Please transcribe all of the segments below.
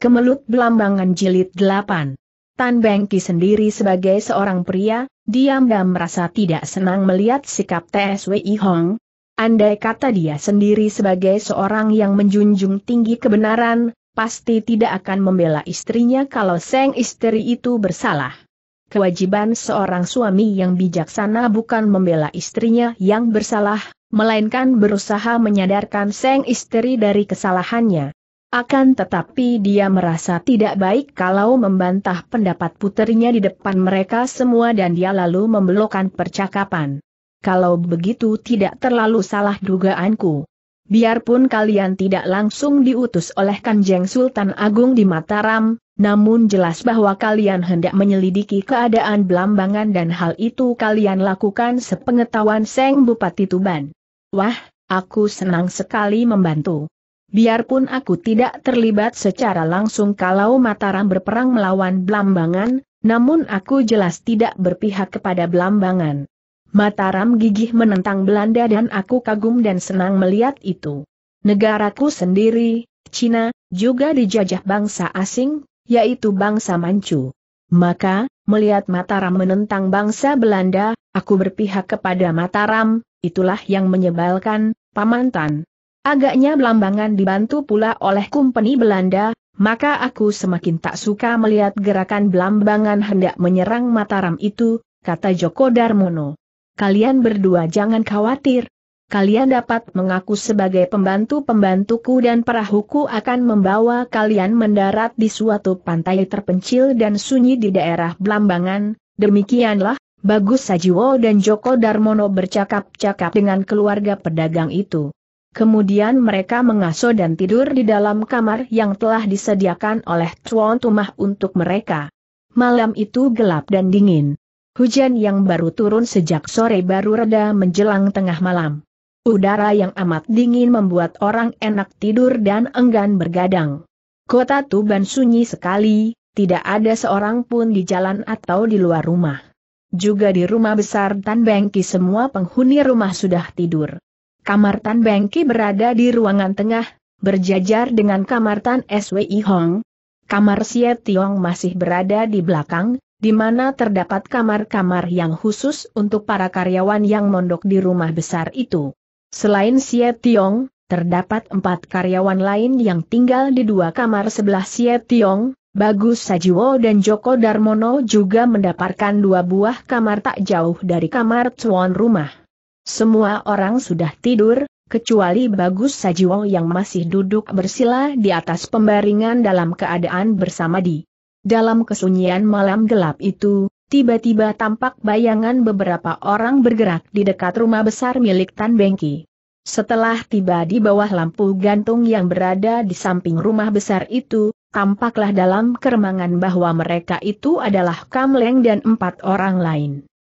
Kemelut Belambangan Jilid 8 Tan Bengki sendiri sebagai seorang pria, diam-diam merasa tidak senang melihat sikap TSWI Hong. Andai kata dia sendiri sebagai seorang yang menjunjung tinggi kebenaran, pasti tidak akan membela istrinya kalau seng istri itu bersalah. Kewajiban seorang suami yang bijaksana bukan membela istrinya yang bersalah, melainkan berusaha menyadarkan seng istri dari kesalahannya. Akan tetapi dia merasa tidak baik kalau membantah pendapat puterinya di depan mereka semua dan dia lalu membelokkan percakapan. Kalau begitu tidak terlalu salah dugaanku. Biarpun kalian tidak langsung diutus oleh Kanjeng Sultan Agung di Mataram, namun jelas bahwa kalian hendak menyelidiki keadaan Belambangan dan hal itu kalian lakukan sepengetahuan Seng Bupati Tuban. Wah, aku senang sekali membantu. Biarpun aku tidak terlibat secara langsung kalau Mataram berperang melawan Blambangan, namun aku jelas tidak berpihak kepada Blambangan. Mataram gigih menentang Belanda dan aku kagum dan senang melihat itu. Negaraku sendiri, Cina, juga dijajah bangsa asing, yaitu bangsa Manchu. Maka, melihat Mataram menentang bangsa Belanda, aku berpihak kepada Mataram, itulah yang menyebalkan, Pamantan. Agaknya belambangan dibantu pula oleh kumpeni Belanda, maka aku semakin tak suka melihat gerakan belambangan hendak menyerang Mataram itu, kata Joko Darmono. Kalian berdua jangan khawatir. Kalian dapat mengaku sebagai pembantu-pembantuku dan perahuku akan membawa kalian mendarat di suatu pantai terpencil dan sunyi di daerah Belambangan, demikianlah, Bagus Sajiwo dan Joko Darmono bercakap-cakap dengan keluarga pedagang itu. Kemudian mereka mengasuh dan tidur di dalam kamar yang telah disediakan oleh tuan rumah untuk mereka. Malam itu gelap dan dingin. Hujan yang baru turun sejak sore baru reda menjelang tengah malam. Udara yang amat dingin membuat orang enak tidur dan enggan bergadang. Kota Tuban sunyi sekali, tidak ada seorang pun di jalan atau di luar rumah. Juga di rumah besar Tan Bengki semua penghuni rumah sudah tidur. Kamar Tan Bengki berada di ruangan tengah, berjajar dengan kamar Tan SWI Hong. Kamar Xie Tiong masih berada di belakang, di mana terdapat kamar-kamar yang khusus untuk para karyawan yang mondok di rumah besar itu. Selain Xie Tiong, terdapat empat karyawan lain yang tinggal di dua kamar sebelah Xie Tiong, Bagus Sajiwo dan Joko Darmono juga mendapatkan dua buah kamar tak jauh dari kamar tuan rumah. Semua orang sudah tidur, kecuali Bagus Sajiwo yang masih duduk bersila di atas pembaringan dalam keadaan bersama di. Dalam kesunyian malam gelap itu, tiba-tiba tampak bayangan beberapa orang bergerak di dekat rumah besar milik Tan Bengki. Setelah tiba di bawah lampu gantung yang berada di samping rumah besar itu, tampaklah dalam keremangan bahwa mereka itu adalah Kam Leng dan empat orang lain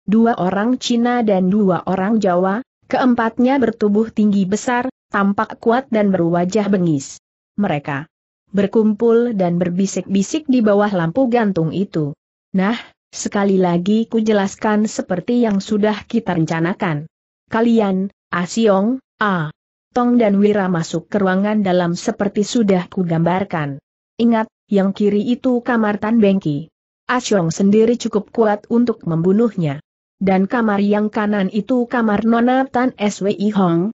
dua orang Cina dan dua orang Jawa, keempatnya bertubuh tinggi besar, tampak kuat dan berwajah bengis. Mereka berkumpul dan berbisik-bisik di bawah lampu gantung itu. Nah, sekali lagi ku jelaskan seperti yang sudah kita rencanakan. Kalian, Asiong, ah A. Ah Tong dan Wira masuk ke ruangan dalam seperti sudah kugambarkan. Ingat, yang kiri itu kamar Tan Bengki. Asyong ah sendiri cukup kuat untuk membunuhnya dan kamar yang kanan itu kamar Nona Tan SWI Hong.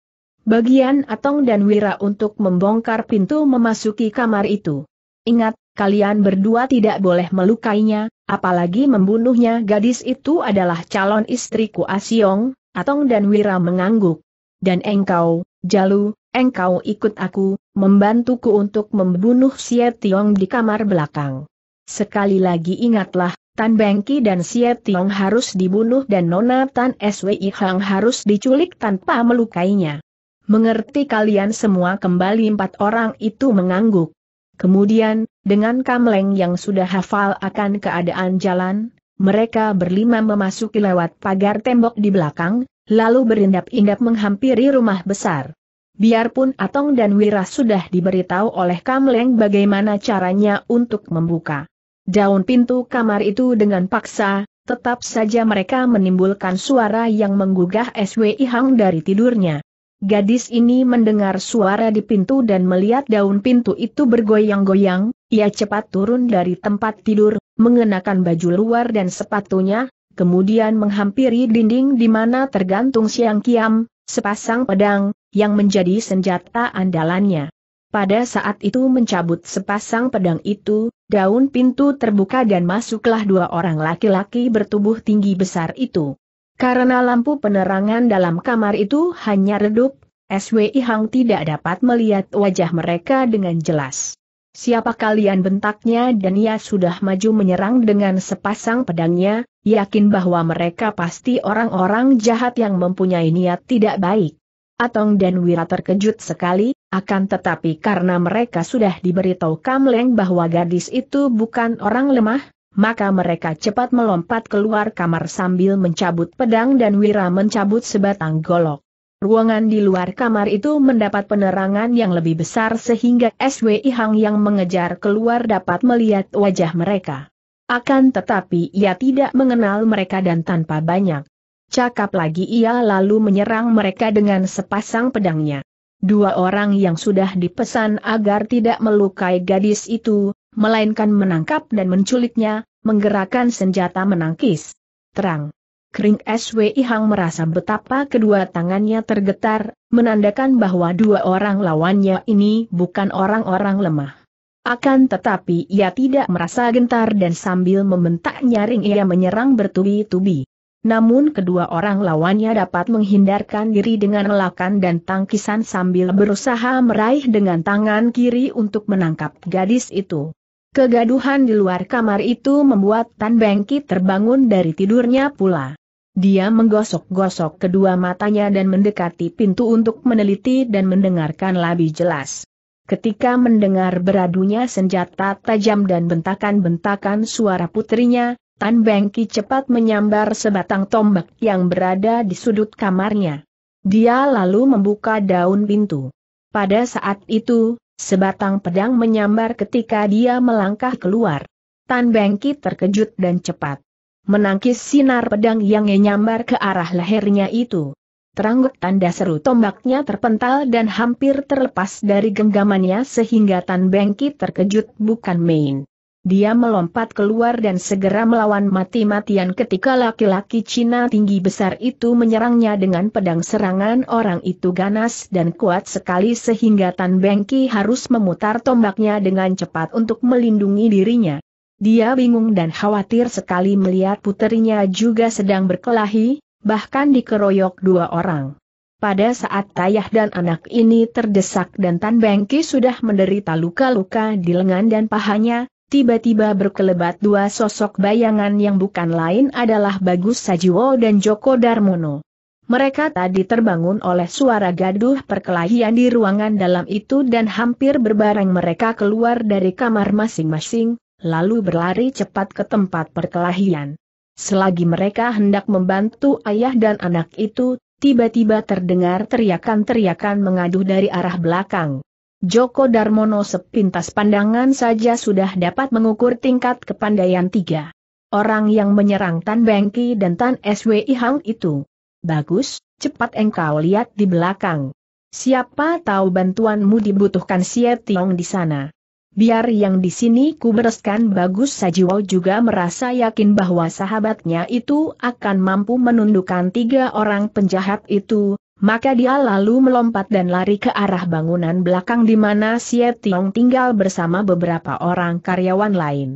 Bagian Atong dan Wira untuk membongkar pintu memasuki kamar itu. Ingat, kalian berdua tidak boleh melukainya, apalagi membunuhnya gadis itu adalah calon istriku Asiong, Atong dan Wira mengangguk. Dan engkau, Jalu, engkau ikut aku, membantuku untuk membunuh Sietiong di kamar belakang. Sekali lagi ingatlah, Tan Bengki dan Siet Tiong harus dibunuh dan Nona Tan Swi Hang harus diculik tanpa melukainya. Mengerti kalian semua kembali empat orang itu mengangguk. Kemudian, dengan Kamleng yang sudah hafal akan keadaan jalan, mereka berlima memasuki lewat pagar tembok di belakang, lalu berindap-indap menghampiri rumah besar. Biarpun Atong dan Wira sudah diberitahu oleh Kamleng bagaimana caranya untuk membuka daun pintu kamar itu dengan paksa, tetap saja mereka menimbulkan suara yang menggugah SWI Hang dari tidurnya. Gadis ini mendengar suara di pintu dan melihat daun pintu itu bergoyang-goyang, ia cepat turun dari tempat tidur, mengenakan baju luar dan sepatunya, kemudian menghampiri dinding di mana tergantung siang kiam, sepasang pedang, yang menjadi senjata andalannya. Pada saat itu mencabut sepasang pedang itu, Daun pintu terbuka dan masuklah dua orang laki-laki bertubuh tinggi besar itu. Karena lampu penerangan dalam kamar itu hanya redup, SWI Hang tidak dapat melihat wajah mereka dengan jelas. Siapa kalian bentaknya dan ia sudah maju menyerang dengan sepasang pedangnya, yakin bahwa mereka pasti orang-orang jahat yang mempunyai niat tidak baik. Atong dan Wira terkejut sekali, akan tetapi karena mereka sudah diberitahu Kamleng bahwa gadis itu bukan orang lemah, maka mereka cepat melompat keluar kamar sambil mencabut pedang dan Wira mencabut sebatang golok. Ruangan di luar kamar itu mendapat penerangan yang lebih besar sehingga SWI Hang yang mengejar keluar dapat melihat wajah mereka. Akan tetapi ia tidak mengenal mereka dan tanpa banyak. Cakap lagi ia lalu menyerang mereka dengan sepasang pedangnya. Dua orang yang sudah dipesan agar tidak melukai gadis itu, melainkan menangkap dan menculiknya, menggerakkan senjata menangkis. Terang. Kering SWI Hang merasa betapa kedua tangannya tergetar, menandakan bahwa dua orang lawannya ini bukan orang-orang lemah. Akan tetapi ia tidak merasa gentar dan sambil membentak nyaring ia menyerang bertubi-tubi namun kedua orang lawannya dapat menghindarkan diri dengan lelakan dan tangkisan sambil berusaha meraih dengan tangan kiri untuk menangkap gadis itu. Kegaduhan di luar kamar itu membuat Tan Bengki terbangun dari tidurnya pula. Dia menggosok-gosok kedua matanya dan mendekati pintu untuk meneliti dan mendengarkan lebih jelas. Ketika mendengar beradunya senjata tajam dan bentakan-bentakan suara putrinya, Tan Bengki cepat menyambar sebatang tombak yang berada di sudut kamarnya. Dia lalu membuka daun pintu. Pada saat itu, sebatang pedang menyambar ketika dia melangkah keluar. Tan Bengki terkejut dan cepat menangkis sinar pedang yang menyambar ke arah lehernya itu. Terangguk tanda seru tombaknya terpental dan hampir terlepas dari genggamannya sehingga Tan Bengki terkejut bukan main. Dia melompat keluar dan segera melawan mati-matian ketika laki-laki Cina tinggi besar itu menyerangnya dengan pedang serangan orang itu ganas dan kuat sekali sehingga Tan Bengki harus memutar tombaknya dengan cepat untuk melindungi dirinya. Dia bingung dan khawatir sekali melihat puterinya juga sedang berkelahi, bahkan dikeroyok dua orang. Pada saat tayah dan anak ini terdesak dan Tan Bengki sudah menderita luka-luka di lengan dan pahanya, tiba-tiba berkelebat dua sosok bayangan yang bukan lain adalah Bagus Sajiwo dan Joko Darmono. Mereka tadi terbangun oleh suara gaduh perkelahian di ruangan dalam itu dan hampir berbareng mereka keluar dari kamar masing-masing, lalu berlari cepat ke tempat perkelahian. Selagi mereka hendak membantu ayah dan anak itu, tiba-tiba terdengar teriakan-teriakan mengaduh dari arah belakang. Joko Darmono sepintas pandangan saja sudah dapat mengukur tingkat kepandaian tiga. Orang yang menyerang Tan Bengki dan Tan SWI Hang itu. Bagus, cepat engkau lihat di belakang. Siapa tahu bantuanmu dibutuhkan Siet Tiong di sana. Biar yang di sini ku bereskan bagus Sajiwo juga merasa yakin bahwa sahabatnya itu akan mampu menundukkan tiga orang penjahat itu, maka dia lalu melompat dan lari ke arah bangunan belakang di mana Xie Tiong tinggal bersama beberapa orang karyawan lain.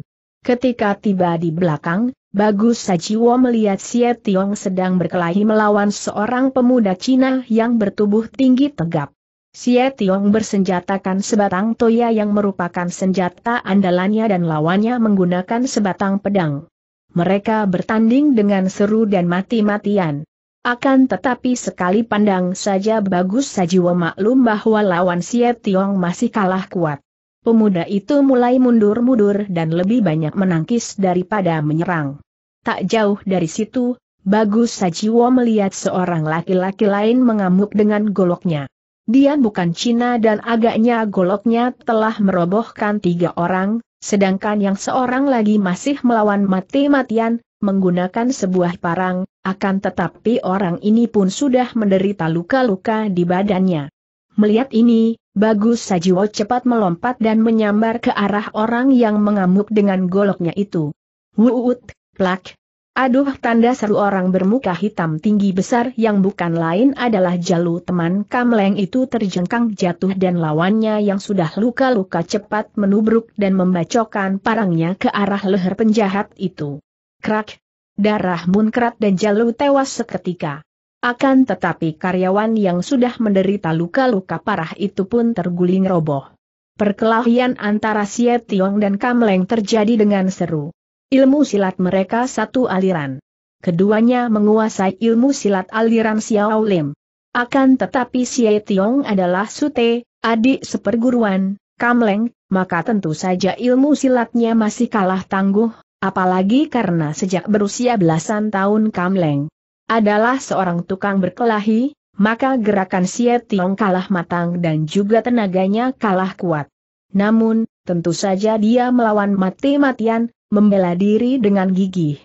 Ketika tiba di belakang, Bagus Sajiwo melihat Xie Tiong sedang berkelahi melawan seorang pemuda Cina yang bertubuh tinggi tegap. Xie Tiong bersenjatakan sebatang toya yang merupakan senjata andalannya dan lawannya menggunakan sebatang pedang. Mereka bertanding dengan seru dan mati-matian. Akan tetapi sekali pandang saja bagus Sajiwo maklum bahwa lawan Siet Tiong masih kalah kuat. Pemuda itu mulai mundur-mundur dan lebih banyak menangkis daripada menyerang. Tak jauh dari situ, Bagus Sajiwo melihat seorang laki-laki lain mengamuk dengan goloknya. Dia bukan Cina dan agaknya goloknya telah merobohkan tiga orang, sedangkan yang seorang lagi masih melawan mati-matian, menggunakan sebuah parang, akan tetapi orang ini pun sudah menderita luka-luka di badannya. Melihat ini, Bagus Sajiwo cepat melompat dan menyambar ke arah orang yang mengamuk dengan goloknya itu. Wuut, plak. Aduh tanda seru orang bermuka hitam tinggi besar yang bukan lain adalah jalu teman Kamleng itu terjengkang jatuh dan lawannya yang sudah luka-luka cepat menubruk dan membacokan parangnya ke arah leher penjahat itu. Krak! Darah munkrat dan jalu tewas seketika. Akan tetapi karyawan yang sudah menderita luka-luka parah itu pun terguling roboh. Perkelahian antara Xie Tiong dan Kam Leng terjadi dengan seru. Ilmu silat mereka satu aliran. Keduanya menguasai ilmu silat aliran Xiao Lim. Akan tetapi Xie Tiong adalah sute, adik seperguruan, Kam Leng, maka tentu saja ilmu silatnya masih kalah tangguh, Apalagi karena sejak berusia belasan tahun Kamleng adalah seorang tukang berkelahi, maka gerakan Xie Tiong kalah matang dan juga tenaganya kalah kuat. Namun, tentu saja dia melawan mati-matian, membela diri dengan gigih.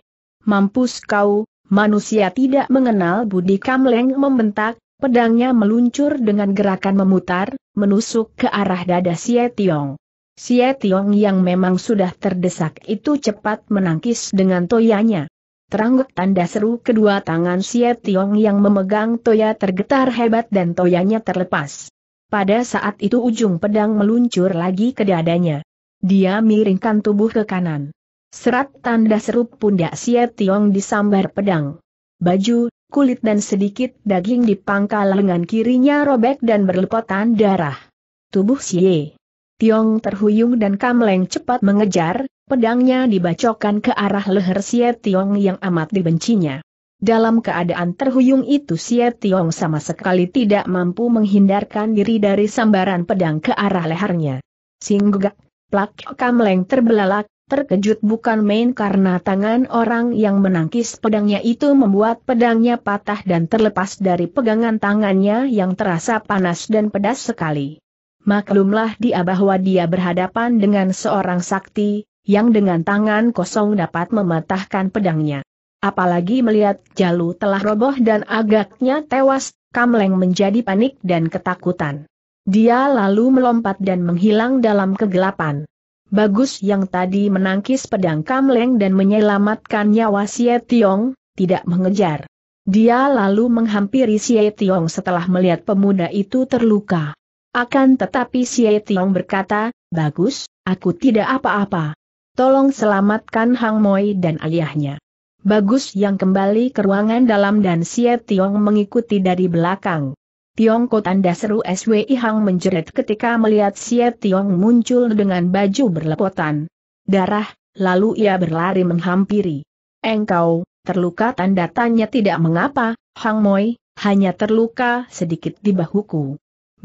Mampus kau, manusia tidak mengenal budi Kamleng membentak, pedangnya meluncur dengan gerakan memutar, menusuk ke arah dada Xie Tiong. Xie Tiong yang memang sudah terdesak itu cepat menangkis dengan toyanya. Terangguk tanda seru kedua tangan Xie Tiong yang memegang toya tergetar hebat dan toyanya terlepas. Pada saat itu ujung pedang meluncur lagi ke dadanya. Dia miringkan tubuh ke kanan. Serat tanda seru pundak Xie Tiong disambar pedang. Baju, kulit dan sedikit daging di pangkal lengan kirinya robek dan berlepotan darah. Tubuh Xie Tiong terhuyung dan Kamleng cepat mengejar, pedangnya dibacokan ke arah leher Sia Tiong yang amat dibencinya. Dalam keadaan terhuyung itu Sia Tiong sama sekali tidak mampu menghindarkan diri dari sambaran pedang ke arah lehernya. Singgugak, plak Kamleng terbelalak, terkejut bukan main karena tangan orang yang menangkis pedangnya itu membuat pedangnya patah dan terlepas dari pegangan tangannya yang terasa panas dan pedas sekali maklumlah dia bahwa dia berhadapan dengan seorang sakti, yang dengan tangan kosong dapat mematahkan pedangnya. Apalagi melihat Jalu telah roboh dan agaknya tewas, Kamleng menjadi panik dan ketakutan. Dia lalu melompat dan menghilang dalam kegelapan. Bagus yang tadi menangkis pedang Kamleng dan menyelamatkan nyawa Sie Tiong, tidak mengejar. Dia lalu menghampiri Sie Tiong setelah melihat pemuda itu terluka. Akan tetapi si Tiong berkata, bagus, aku tidak apa-apa. Tolong selamatkan Hang Moi dan ayahnya. Bagus yang kembali ke ruangan dalam dan si Tiong mengikuti dari belakang. Tiongko tanda seru SWI Hang menjerit ketika melihat si Tiong muncul dengan baju berlepotan. Darah, lalu ia berlari menghampiri. Engkau, terluka tanda tanya tidak mengapa, Hang Moi, hanya terluka sedikit di bahuku.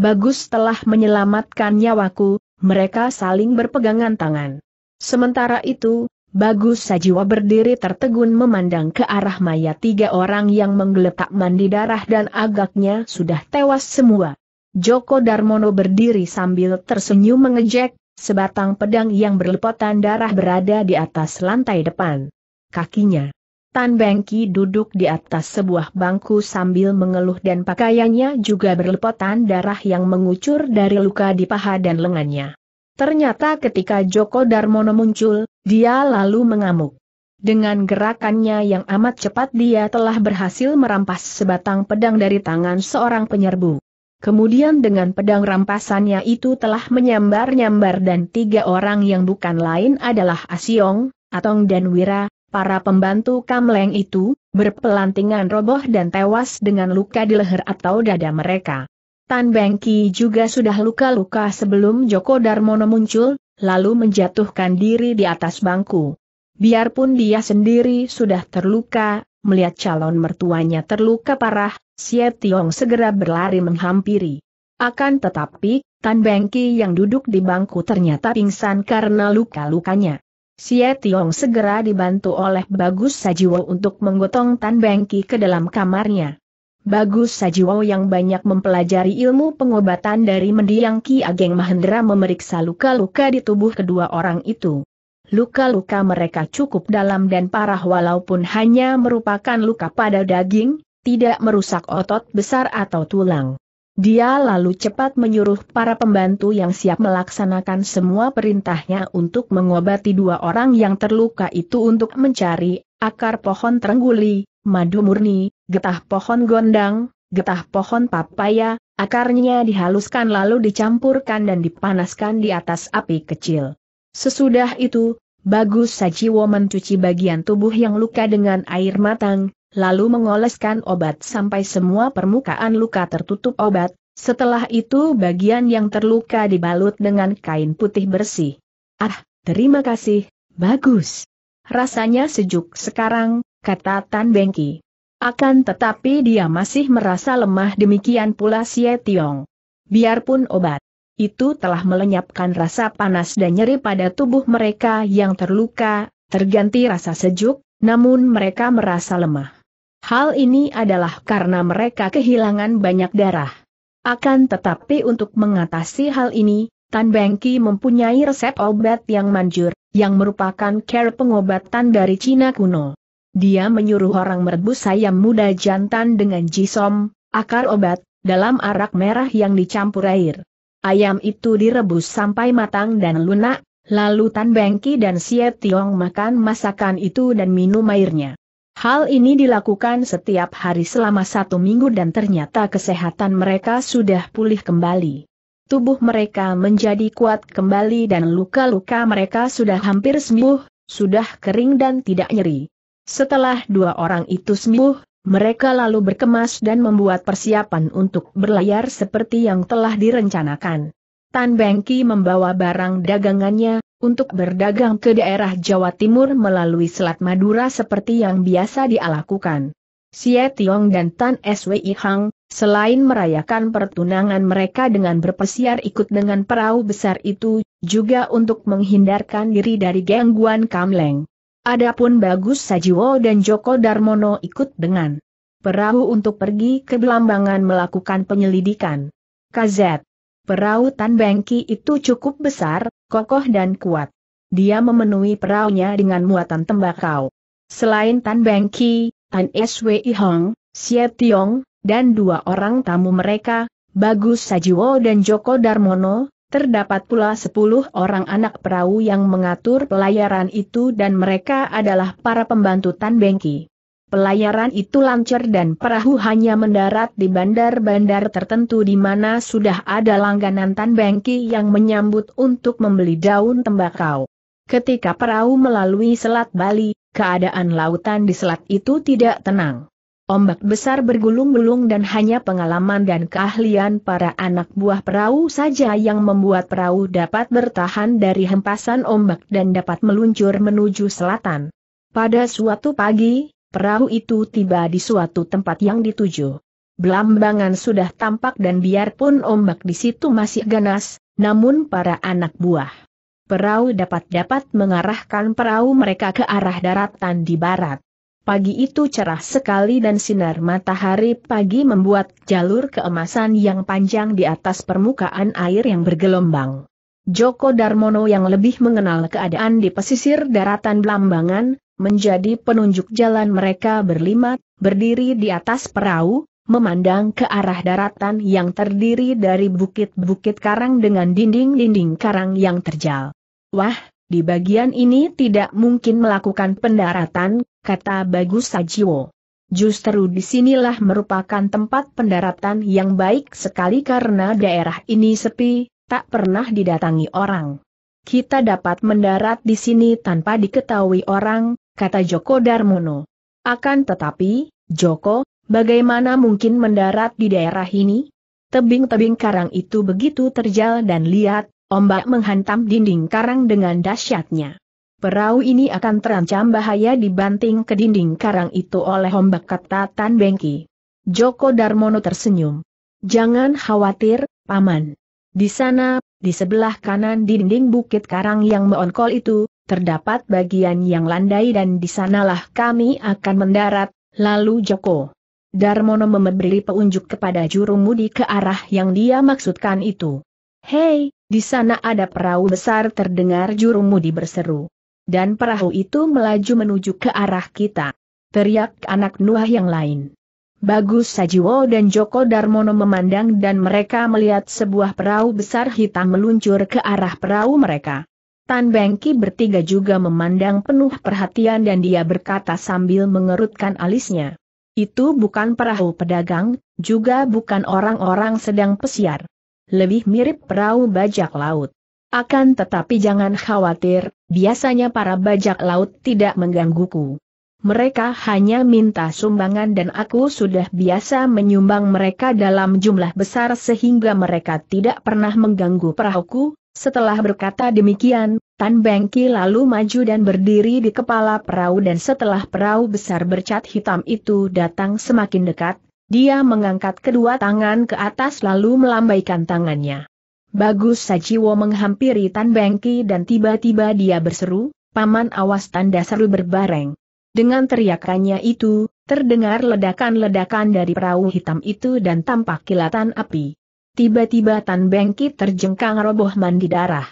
Bagus telah menyelamatkan nyawaku, mereka saling berpegangan tangan. Sementara itu, Bagus Sajiwa berdiri tertegun memandang ke arah mayat tiga orang yang menggeletak mandi darah dan agaknya sudah tewas semua. Joko Darmono berdiri sambil tersenyum mengejek, sebatang pedang yang berlepotan darah berada di atas lantai depan. Kakinya Tan Bengki duduk di atas sebuah bangku sambil mengeluh dan pakaiannya juga berlepotan darah yang mengucur dari luka di paha dan lengannya. Ternyata ketika Joko Darmono muncul, dia lalu mengamuk. Dengan gerakannya yang amat cepat dia telah berhasil merampas sebatang pedang dari tangan seorang penyerbu. Kemudian dengan pedang rampasannya itu telah menyambar-nyambar dan tiga orang yang bukan lain adalah Asiong, ah Atong ah dan Wira, Para pembantu Kamleng itu, berpelantingan roboh dan tewas dengan luka di leher atau dada mereka. Tan Bengki juga sudah luka-luka sebelum Joko Darmono muncul, lalu menjatuhkan diri di atas bangku. Biarpun dia sendiri sudah terluka, melihat calon mertuanya terluka parah, Sia Tiong segera berlari menghampiri. Akan tetapi, Tan Bengki yang duduk di bangku ternyata pingsan karena luka-lukanya. Xie Tiong segera dibantu oleh Bagus Sajiwo untuk menggotong Tan Bengki ke dalam kamarnya. Bagus Sajiwo yang banyak mempelajari ilmu pengobatan dari mendiang Ki Ageng Mahendra memeriksa luka-luka di tubuh kedua orang itu. Luka-luka mereka cukup dalam dan parah walaupun hanya merupakan luka pada daging, tidak merusak otot besar atau tulang. Dia lalu cepat menyuruh para pembantu yang siap melaksanakan semua perintahnya untuk mengobati dua orang yang terluka itu untuk mencari akar pohon terengguli, madu murni, getah pohon gondang, getah pohon papaya, akarnya dihaluskan lalu dicampurkan dan dipanaskan di atas api kecil. Sesudah itu, Bagus Sajiwo mencuci bagian tubuh yang luka dengan air matang, lalu mengoleskan obat sampai semua permukaan luka tertutup obat, setelah itu bagian yang terluka dibalut dengan kain putih bersih. Ah, terima kasih, bagus. Rasanya sejuk sekarang, kata Tan Bengki. Akan tetapi dia masih merasa lemah demikian pula Xie Tiong. Biarpun obat itu telah melenyapkan rasa panas dan nyeri pada tubuh mereka yang terluka, terganti rasa sejuk, namun mereka merasa lemah. Hal ini adalah karena mereka kehilangan banyak darah. Akan tetapi untuk mengatasi hal ini, Tan Bengki mempunyai resep obat yang manjur, yang merupakan care pengobatan dari Cina kuno. Dia menyuruh orang merebus ayam muda jantan dengan jisom, akar obat, dalam arak merah yang dicampur air. Ayam itu direbus sampai matang dan lunak, lalu Tan Bengki dan Siet Tiong makan masakan itu dan minum airnya. Hal ini dilakukan setiap hari selama satu minggu dan ternyata kesehatan mereka sudah pulih kembali. Tubuh mereka menjadi kuat kembali dan luka-luka mereka sudah hampir sembuh, sudah kering dan tidak nyeri. Setelah dua orang itu sembuh, mereka lalu berkemas dan membuat persiapan untuk berlayar seperti yang telah direncanakan. Tan Bengki membawa barang dagangannya, untuk berdagang ke daerah Jawa Timur melalui Selat Madura seperti yang biasa dialakukan. Sia Tiong dan Tan Swi Hang, selain merayakan pertunangan mereka dengan berpesiar ikut dengan perahu besar itu, juga untuk menghindarkan diri dari gangguan Kamleng. Adapun Bagus Sajiwo dan Joko Darmono ikut dengan perahu untuk pergi ke Belambangan melakukan penyelidikan. KZ Perahu Tan Bengki itu cukup besar, kokoh dan kuat. Dia memenuhi peraunya dengan muatan tembakau. Selain Tan Beng Ki, Tan Swi Hong, Xie Tiong, dan dua orang tamu mereka, Bagus Sajiwo dan Joko Darmono, terdapat pula sepuluh orang anak perahu yang mengatur pelayaran itu dan mereka adalah para pembantu Tan Beng Ki. Pelayaran itu lancar dan perahu hanya mendarat di bandar-bandar tertentu di mana sudah ada langganan Tan Bengki yang menyambut untuk membeli daun tembakau. Ketika perahu melalui Selat Bali, keadaan lautan di selat itu tidak tenang. Ombak besar bergulung-gulung dan hanya pengalaman dan keahlian para anak buah perahu saja yang membuat perahu dapat bertahan dari hempasan ombak dan dapat meluncur menuju selatan. Pada suatu pagi, Perahu itu tiba di suatu tempat yang dituju. Belambangan sudah tampak dan biarpun ombak di situ masih ganas, namun para anak buah perahu dapat-dapat mengarahkan perahu mereka ke arah daratan di barat. Pagi itu cerah sekali dan sinar matahari pagi membuat jalur keemasan yang panjang di atas permukaan air yang bergelombang. Joko Darmono yang lebih mengenal keadaan di pesisir daratan Blambangan, menjadi penunjuk jalan mereka berlima, berdiri di atas perahu, memandang ke arah daratan yang terdiri dari bukit-bukit karang dengan dinding-dinding karang yang terjal. Wah, di bagian ini tidak mungkin melakukan pendaratan, kata Bagus Sajiwo. Justru disinilah merupakan tempat pendaratan yang baik sekali karena daerah ini sepi, tak pernah didatangi orang. Kita dapat mendarat di sini tanpa diketahui orang, kata Joko Darmono. Akan tetapi, Joko, bagaimana mungkin mendarat di daerah ini? Tebing-tebing karang itu begitu terjal dan lihat, ombak menghantam dinding karang dengan dahsyatnya. Perahu ini akan terancam bahaya dibanting ke dinding karang itu oleh ombak kata Tan Bengki. Joko Darmono tersenyum. Jangan khawatir, Paman. Di sana, di sebelah kanan dinding bukit karang yang meongkol itu, terdapat bagian yang landai dan di sanalah kami akan mendarat, lalu Joko. Darmono memberi peunjuk kepada Jurumudi ke arah yang dia maksudkan itu. Hei, di sana ada perahu besar terdengar Jurumudi berseru. Dan perahu itu melaju menuju ke arah kita. Teriak anak Nuah yang lain. Bagus Sajiwo dan Joko Darmono memandang dan mereka melihat sebuah perahu besar hitam meluncur ke arah perahu mereka. Tan Bengki bertiga juga memandang penuh perhatian dan dia berkata sambil mengerutkan alisnya. Itu bukan perahu pedagang, juga bukan orang-orang sedang pesiar. Lebih mirip perahu bajak laut. Akan tetapi jangan khawatir, biasanya para bajak laut tidak menggangguku. Mereka hanya minta sumbangan dan aku sudah biasa menyumbang mereka dalam jumlah besar sehingga mereka tidak pernah mengganggu perahuku, setelah berkata demikian, Tan Bengki lalu maju dan berdiri di kepala perahu dan setelah perahu besar bercat hitam itu datang semakin dekat, dia mengangkat kedua tangan ke atas lalu melambaikan tangannya. Bagus Sajiwo menghampiri Tan Bengki dan tiba-tiba dia berseru, Paman awas tanda seru berbareng. Dengan teriakannya itu, terdengar ledakan-ledakan dari perahu hitam itu dan tampak kilatan api. Tiba-tiba Tan Bengki terjengkang roboh mandi darah.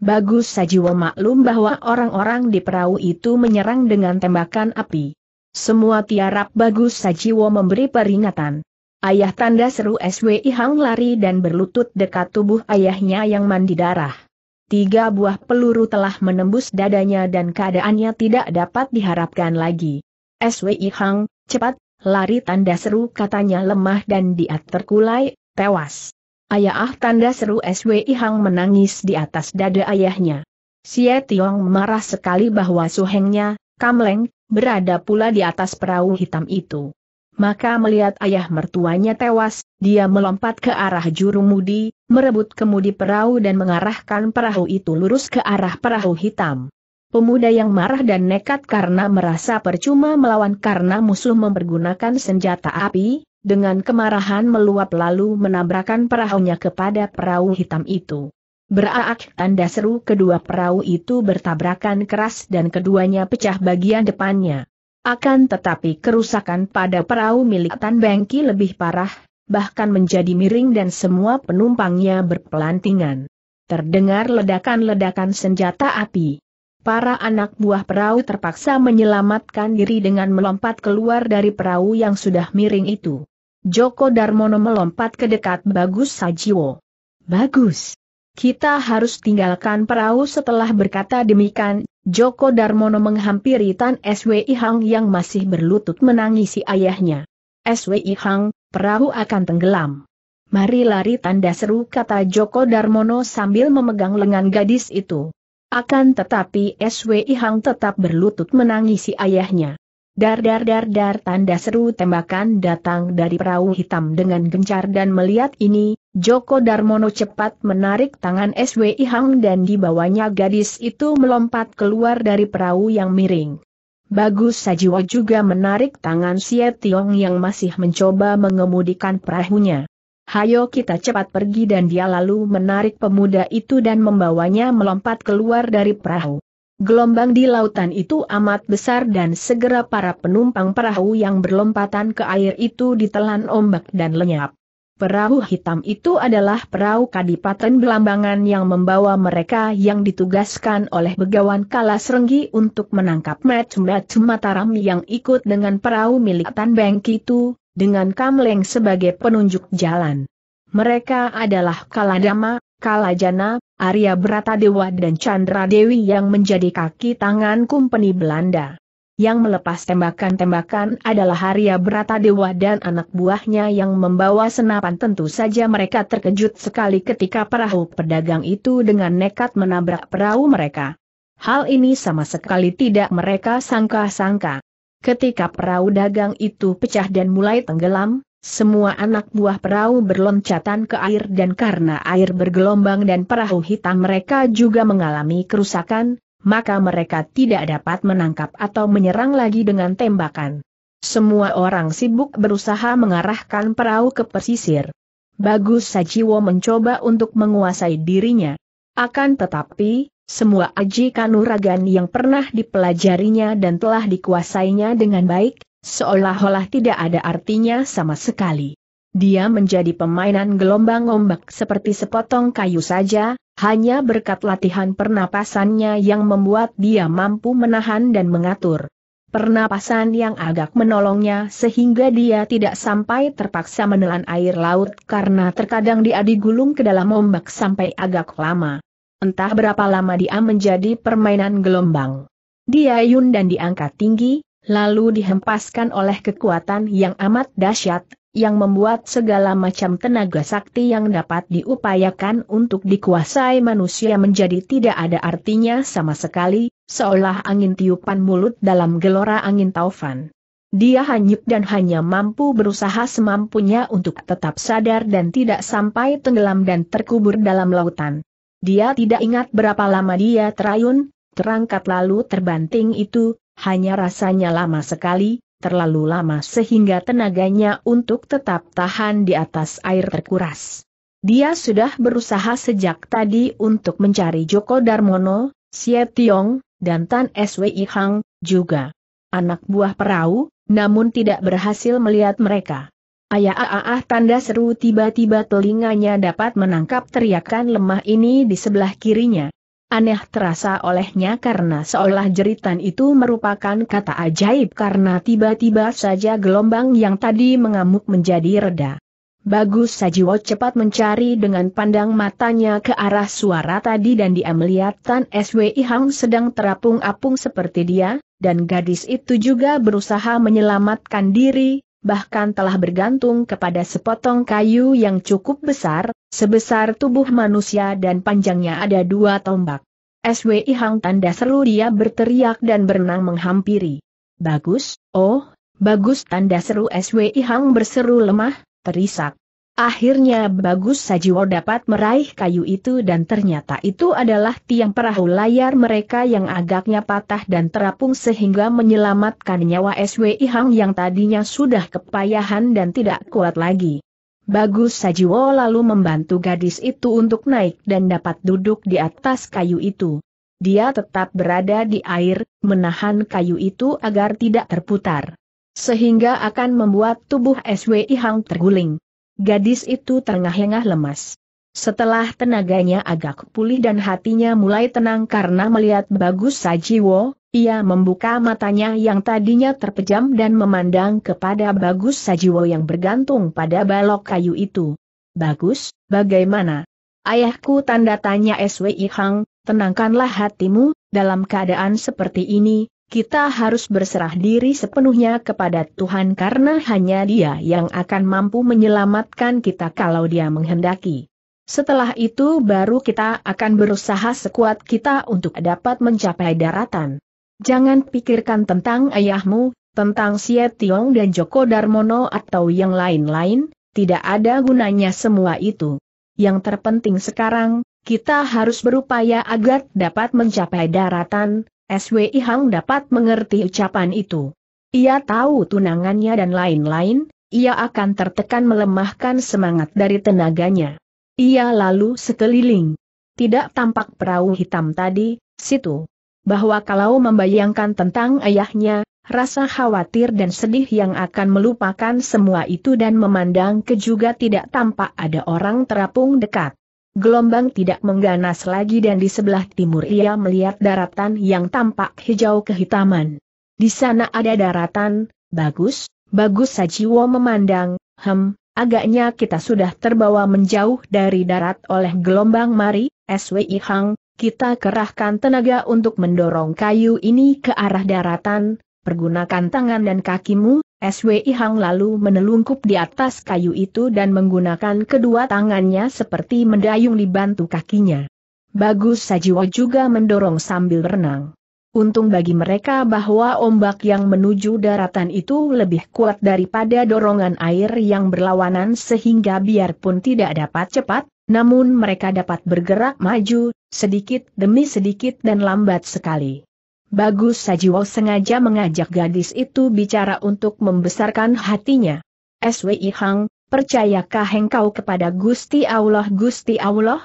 Bagus Sajiwo maklum bahwa orang-orang di perahu itu menyerang dengan tembakan api. Semua tiarap Bagus Sajiwo memberi peringatan. Ayah tanda seru SWI Hang lari dan berlutut dekat tubuh ayahnya yang mandi darah. Tiga buah peluru telah menembus dadanya dan keadaannya tidak dapat diharapkan lagi. SWI Hang, cepat, lari tanda seru katanya lemah dan dia terkulai, tewas. Ayah ah tanda seru SWI Hang menangis di atas dada ayahnya. Xie Tiong marah sekali bahwa suhengnya, Kamleng, berada pula di atas perahu hitam itu. Maka melihat ayah mertuanya tewas, dia melompat ke arah juru mudi, merebut kemudi perahu dan mengarahkan perahu itu lurus ke arah perahu hitam. Pemuda yang marah dan nekat karena merasa percuma melawan karena musuh mempergunakan senjata api, dengan kemarahan meluap lalu menabrakan perahunya kepada perahu hitam itu. Beraak tanda seru kedua perahu itu bertabrakan keras dan keduanya pecah bagian depannya. Akan tetapi kerusakan pada perahu milik Tan Bengki lebih parah, bahkan menjadi miring dan semua penumpangnya berpelantingan. Terdengar ledakan-ledakan senjata api. Para anak buah perahu terpaksa menyelamatkan diri dengan melompat keluar dari perahu yang sudah miring itu. Joko Darmono melompat ke dekat Bagus Sajiwo. Bagus. Kita harus tinggalkan perahu setelah berkata demikian, Joko Darmono menghampiri Tan SWI Hang yang masih berlutut menangisi ayahnya. SWI Hang, perahu akan tenggelam. Mari lari tanda seru kata Joko Darmono sambil memegang lengan gadis itu. Akan tetapi SWI Hang tetap berlutut menangisi ayahnya. Dar dar dar dar tanda seru tembakan datang dari perahu hitam dengan gencar dan melihat ini, Joko Darmono cepat menarik tangan SWI Hang dan dibawanya gadis itu melompat keluar dari perahu yang miring. Bagus Sajiwo juga menarik tangan Sia Tiong yang masih mencoba mengemudikan perahunya. Hayo kita cepat pergi dan dia lalu menarik pemuda itu dan membawanya melompat keluar dari perahu. Gelombang di lautan itu amat besar dan segera para penumpang perahu yang berlompatan ke air itu ditelan ombak dan lenyap. Perahu hitam itu adalah perahu kadipaten belambangan yang membawa mereka yang ditugaskan oleh Begawan Kalasrenggi untuk menangkap macam-macam Mataram yang ikut dengan perahu milik Tan Bengki itu dengan Kamleng sebagai penunjuk jalan. Mereka adalah Kaladama, Kalajana, Arya Brata Dewa dan Chandra Dewi yang menjadi kaki tangan Kumpeni Belanda. Yang melepas tembakan-tembakan adalah Arya Brata Dewa dan anak buahnya yang membawa senapan tentu saja mereka terkejut sekali ketika perahu pedagang itu dengan nekat menabrak perahu mereka. Hal ini sama sekali tidak mereka sangka-sangka. Ketika perahu dagang itu pecah dan mulai tenggelam, semua anak buah perahu berloncatan ke air dan karena air bergelombang dan perahu hitam mereka juga mengalami kerusakan, maka mereka tidak dapat menangkap atau menyerang lagi dengan tembakan. Semua orang sibuk berusaha mengarahkan perahu ke pesisir. Bagus Sajiwo mencoba untuk menguasai dirinya. Akan tetapi, semua aji kanuragan yang pernah dipelajarinya dan telah dikuasainya dengan baik, Seolah-olah tidak ada artinya sama sekali. Dia menjadi pemainan gelombang ombak seperti sepotong kayu saja, hanya berkat latihan pernapasannya yang membuat dia mampu menahan dan mengatur. Pernapasan yang agak menolongnya sehingga dia tidak sampai terpaksa menelan air laut karena terkadang dia digulung ke dalam ombak sampai agak lama. Entah berapa lama dia menjadi permainan gelombang. Dia yun dan diangkat tinggi, lalu dihempaskan oleh kekuatan yang amat dahsyat, yang membuat segala macam tenaga sakti yang dapat diupayakan untuk dikuasai manusia menjadi tidak ada artinya sama sekali, seolah angin tiupan mulut dalam gelora angin taufan. Dia hanyut dan hanya mampu berusaha semampunya untuk tetap sadar dan tidak sampai tenggelam dan terkubur dalam lautan. Dia tidak ingat berapa lama dia terayun, terangkat lalu terbanting itu, hanya rasanya lama sekali, terlalu lama sehingga tenaganya untuk tetap tahan di atas air terkuras. Dia sudah berusaha sejak tadi untuk mencari Joko Darmono, Xie Tiong, dan Tan Swi Hang, juga anak buah perahu, namun tidak berhasil melihat mereka. Ayah ah, ah, ah tanda seru tiba-tiba telinganya dapat menangkap teriakan lemah ini di sebelah kirinya aneh terasa olehnya karena seolah jeritan itu merupakan kata ajaib karena tiba-tiba saja gelombang yang tadi mengamuk menjadi reda. Bagus Sajiwo cepat mencari dengan pandang matanya ke arah suara tadi dan dia melihat Tan SWI Hang sedang terapung-apung seperti dia, dan gadis itu juga berusaha menyelamatkan diri, bahkan telah bergantung kepada sepotong kayu yang cukup besar, sebesar tubuh manusia dan panjangnya ada dua tombak. SWI Hang tanda seru dia berteriak dan berenang menghampiri. Bagus, oh, bagus tanda seru SWI Hang berseru lemah, terisak. Akhirnya bagus Sajiwo dapat meraih kayu itu dan ternyata itu adalah tiang perahu layar mereka yang agaknya patah dan terapung sehingga menyelamatkan nyawa SWI Hang yang tadinya sudah kepayahan dan tidak kuat lagi. Bagus Sajiwo lalu membantu gadis itu untuk naik dan dapat duduk di atas kayu itu. Dia tetap berada di air, menahan kayu itu agar tidak terputar. Sehingga akan membuat tubuh SWI Hang terguling. Gadis itu terengah-engah lemas. Setelah tenaganya agak pulih dan hatinya mulai tenang karena melihat Bagus Sajiwo, ia membuka matanya yang tadinya terpejam dan memandang kepada Bagus Sajiwo yang bergantung pada balok kayu itu. Bagus, bagaimana? Ayahku tanda tanya SWI Hang, tenangkanlah hatimu, dalam keadaan seperti ini, kita harus berserah diri sepenuhnya kepada Tuhan karena hanya dia yang akan mampu menyelamatkan kita kalau dia menghendaki. Setelah itu baru kita akan berusaha sekuat kita untuk dapat mencapai daratan. Jangan pikirkan tentang ayahmu, tentang Xie Tiong dan Joko Darmono atau yang lain-lain, tidak ada gunanya semua itu. Yang terpenting sekarang, kita harus berupaya agar dapat mencapai daratan, SWI Hang dapat mengerti ucapan itu. Ia tahu tunangannya dan lain-lain, ia akan tertekan melemahkan semangat dari tenaganya. Ia lalu sekeliling. Tidak tampak perahu hitam tadi, situ. Bahwa kalau membayangkan tentang ayahnya, rasa khawatir dan sedih yang akan melupakan semua itu dan memandang ke juga tidak tampak ada orang terapung dekat. Gelombang tidak mengganas lagi dan di sebelah timur ia melihat daratan yang tampak hijau kehitaman. Di sana ada daratan, bagus, bagus Sajiwo memandang, hem, agaknya kita sudah terbawa menjauh dari darat oleh gelombang mari, SWI Hang, kita kerahkan tenaga untuk mendorong kayu ini ke arah daratan, pergunakan tangan dan kakimu, SWI Hang lalu menelungkup di atas kayu itu dan menggunakan kedua tangannya seperti mendayung dibantu kakinya. Bagus Sajiwo juga mendorong sambil berenang. Untung bagi mereka bahwa ombak yang menuju daratan itu lebih kuat daripada dorongan air yang berlawanan sehingga biarpun tidak dapat cepat, namun mereka dapat bergerak maju, sedikit demi sedikit dan lambat sekali. Bagus Sajiwo sengaja mengajak gadis itu bicara untuk membesarkan hatinya. SWI Hang, percayakah engkau kepada Gusti Allah Gusti Allah?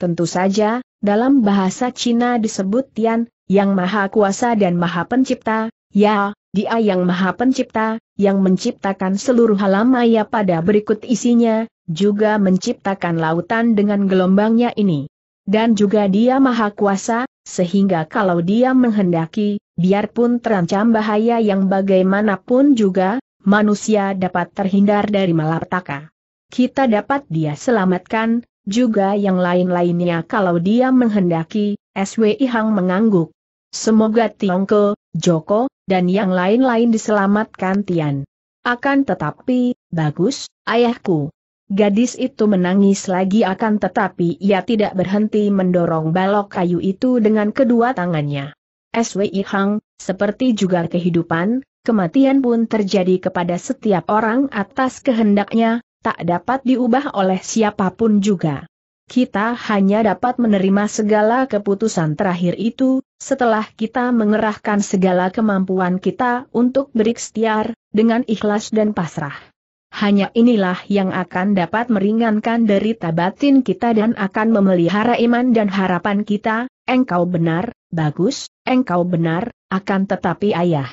Tentu saja, dalam bahasa Cina disebut Tian, yang maha kuasa dan maha pencipta, ya, dia yang maha pencipta, yang menciptakan seluruh alam halamaya pada berikut isinya, juga menciptakan lautan dengan gelombangnya ini. Dan juga dia maha kuasa, sehingga kalau dia menghendaki, biarpun terancam bahaya yang bagaimanapun juga, manusia dapat terhindar dari malapetaka. Kita dapat dia selamatkan, juga yang lain-lainnya kalau dia menghendaki, SWI Hang mengangguk. Semoga Tiongko, Joko, dan yang lain-lain diselamatkan Tian. Akan tetapi, bagus, ayahku. Gadis itu menangis lagi akan tetapi ia tidak berhenti mendorong balok kayu itu dengan kedua tangannya. SWI Hang, seperti juga kehidupan, kematian pun terjadi kepada setiap orang atas kehendaknya, tak dapat diubah oleh siapapun juga. Kita hanya dapat menerima segala keputusan terakhir itu, setelah kita mengerahkan segala kemampuan kita untuk berikhtiar, dengan ikhlas dan pasrah. Hanya inilah yang akan dapat meringankan derita batin kita dan akan memelihara iman dan harapan kita, engkau benar, bagus, engkau benar, akan tetapi ayah.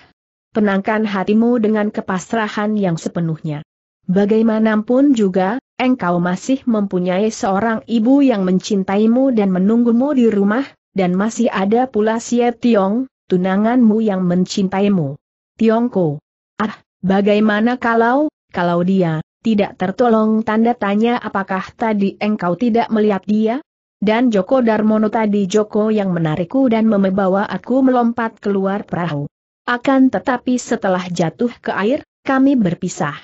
Tenangkan hatimu dengan kepasrahan yang sepenuhnya. Bagaimanapun juga, engkau masih mempunyai seorang ibu yang mencintaimu dan menunggumu di rumah, dan masih ada pula Xie Tiong, tunanganmu yang mencintaimu. Tiongko. Ah, bagaimana kalau kalau dia tidak tertolong tanda tanya apakah tadi engkau tidak melihat dia? Dan Joko Darmono tadi Joko yang menarikku dan membawa aku melompat keluar perahu. Akan tetapi setelah jatuh ke air, kami berpisah.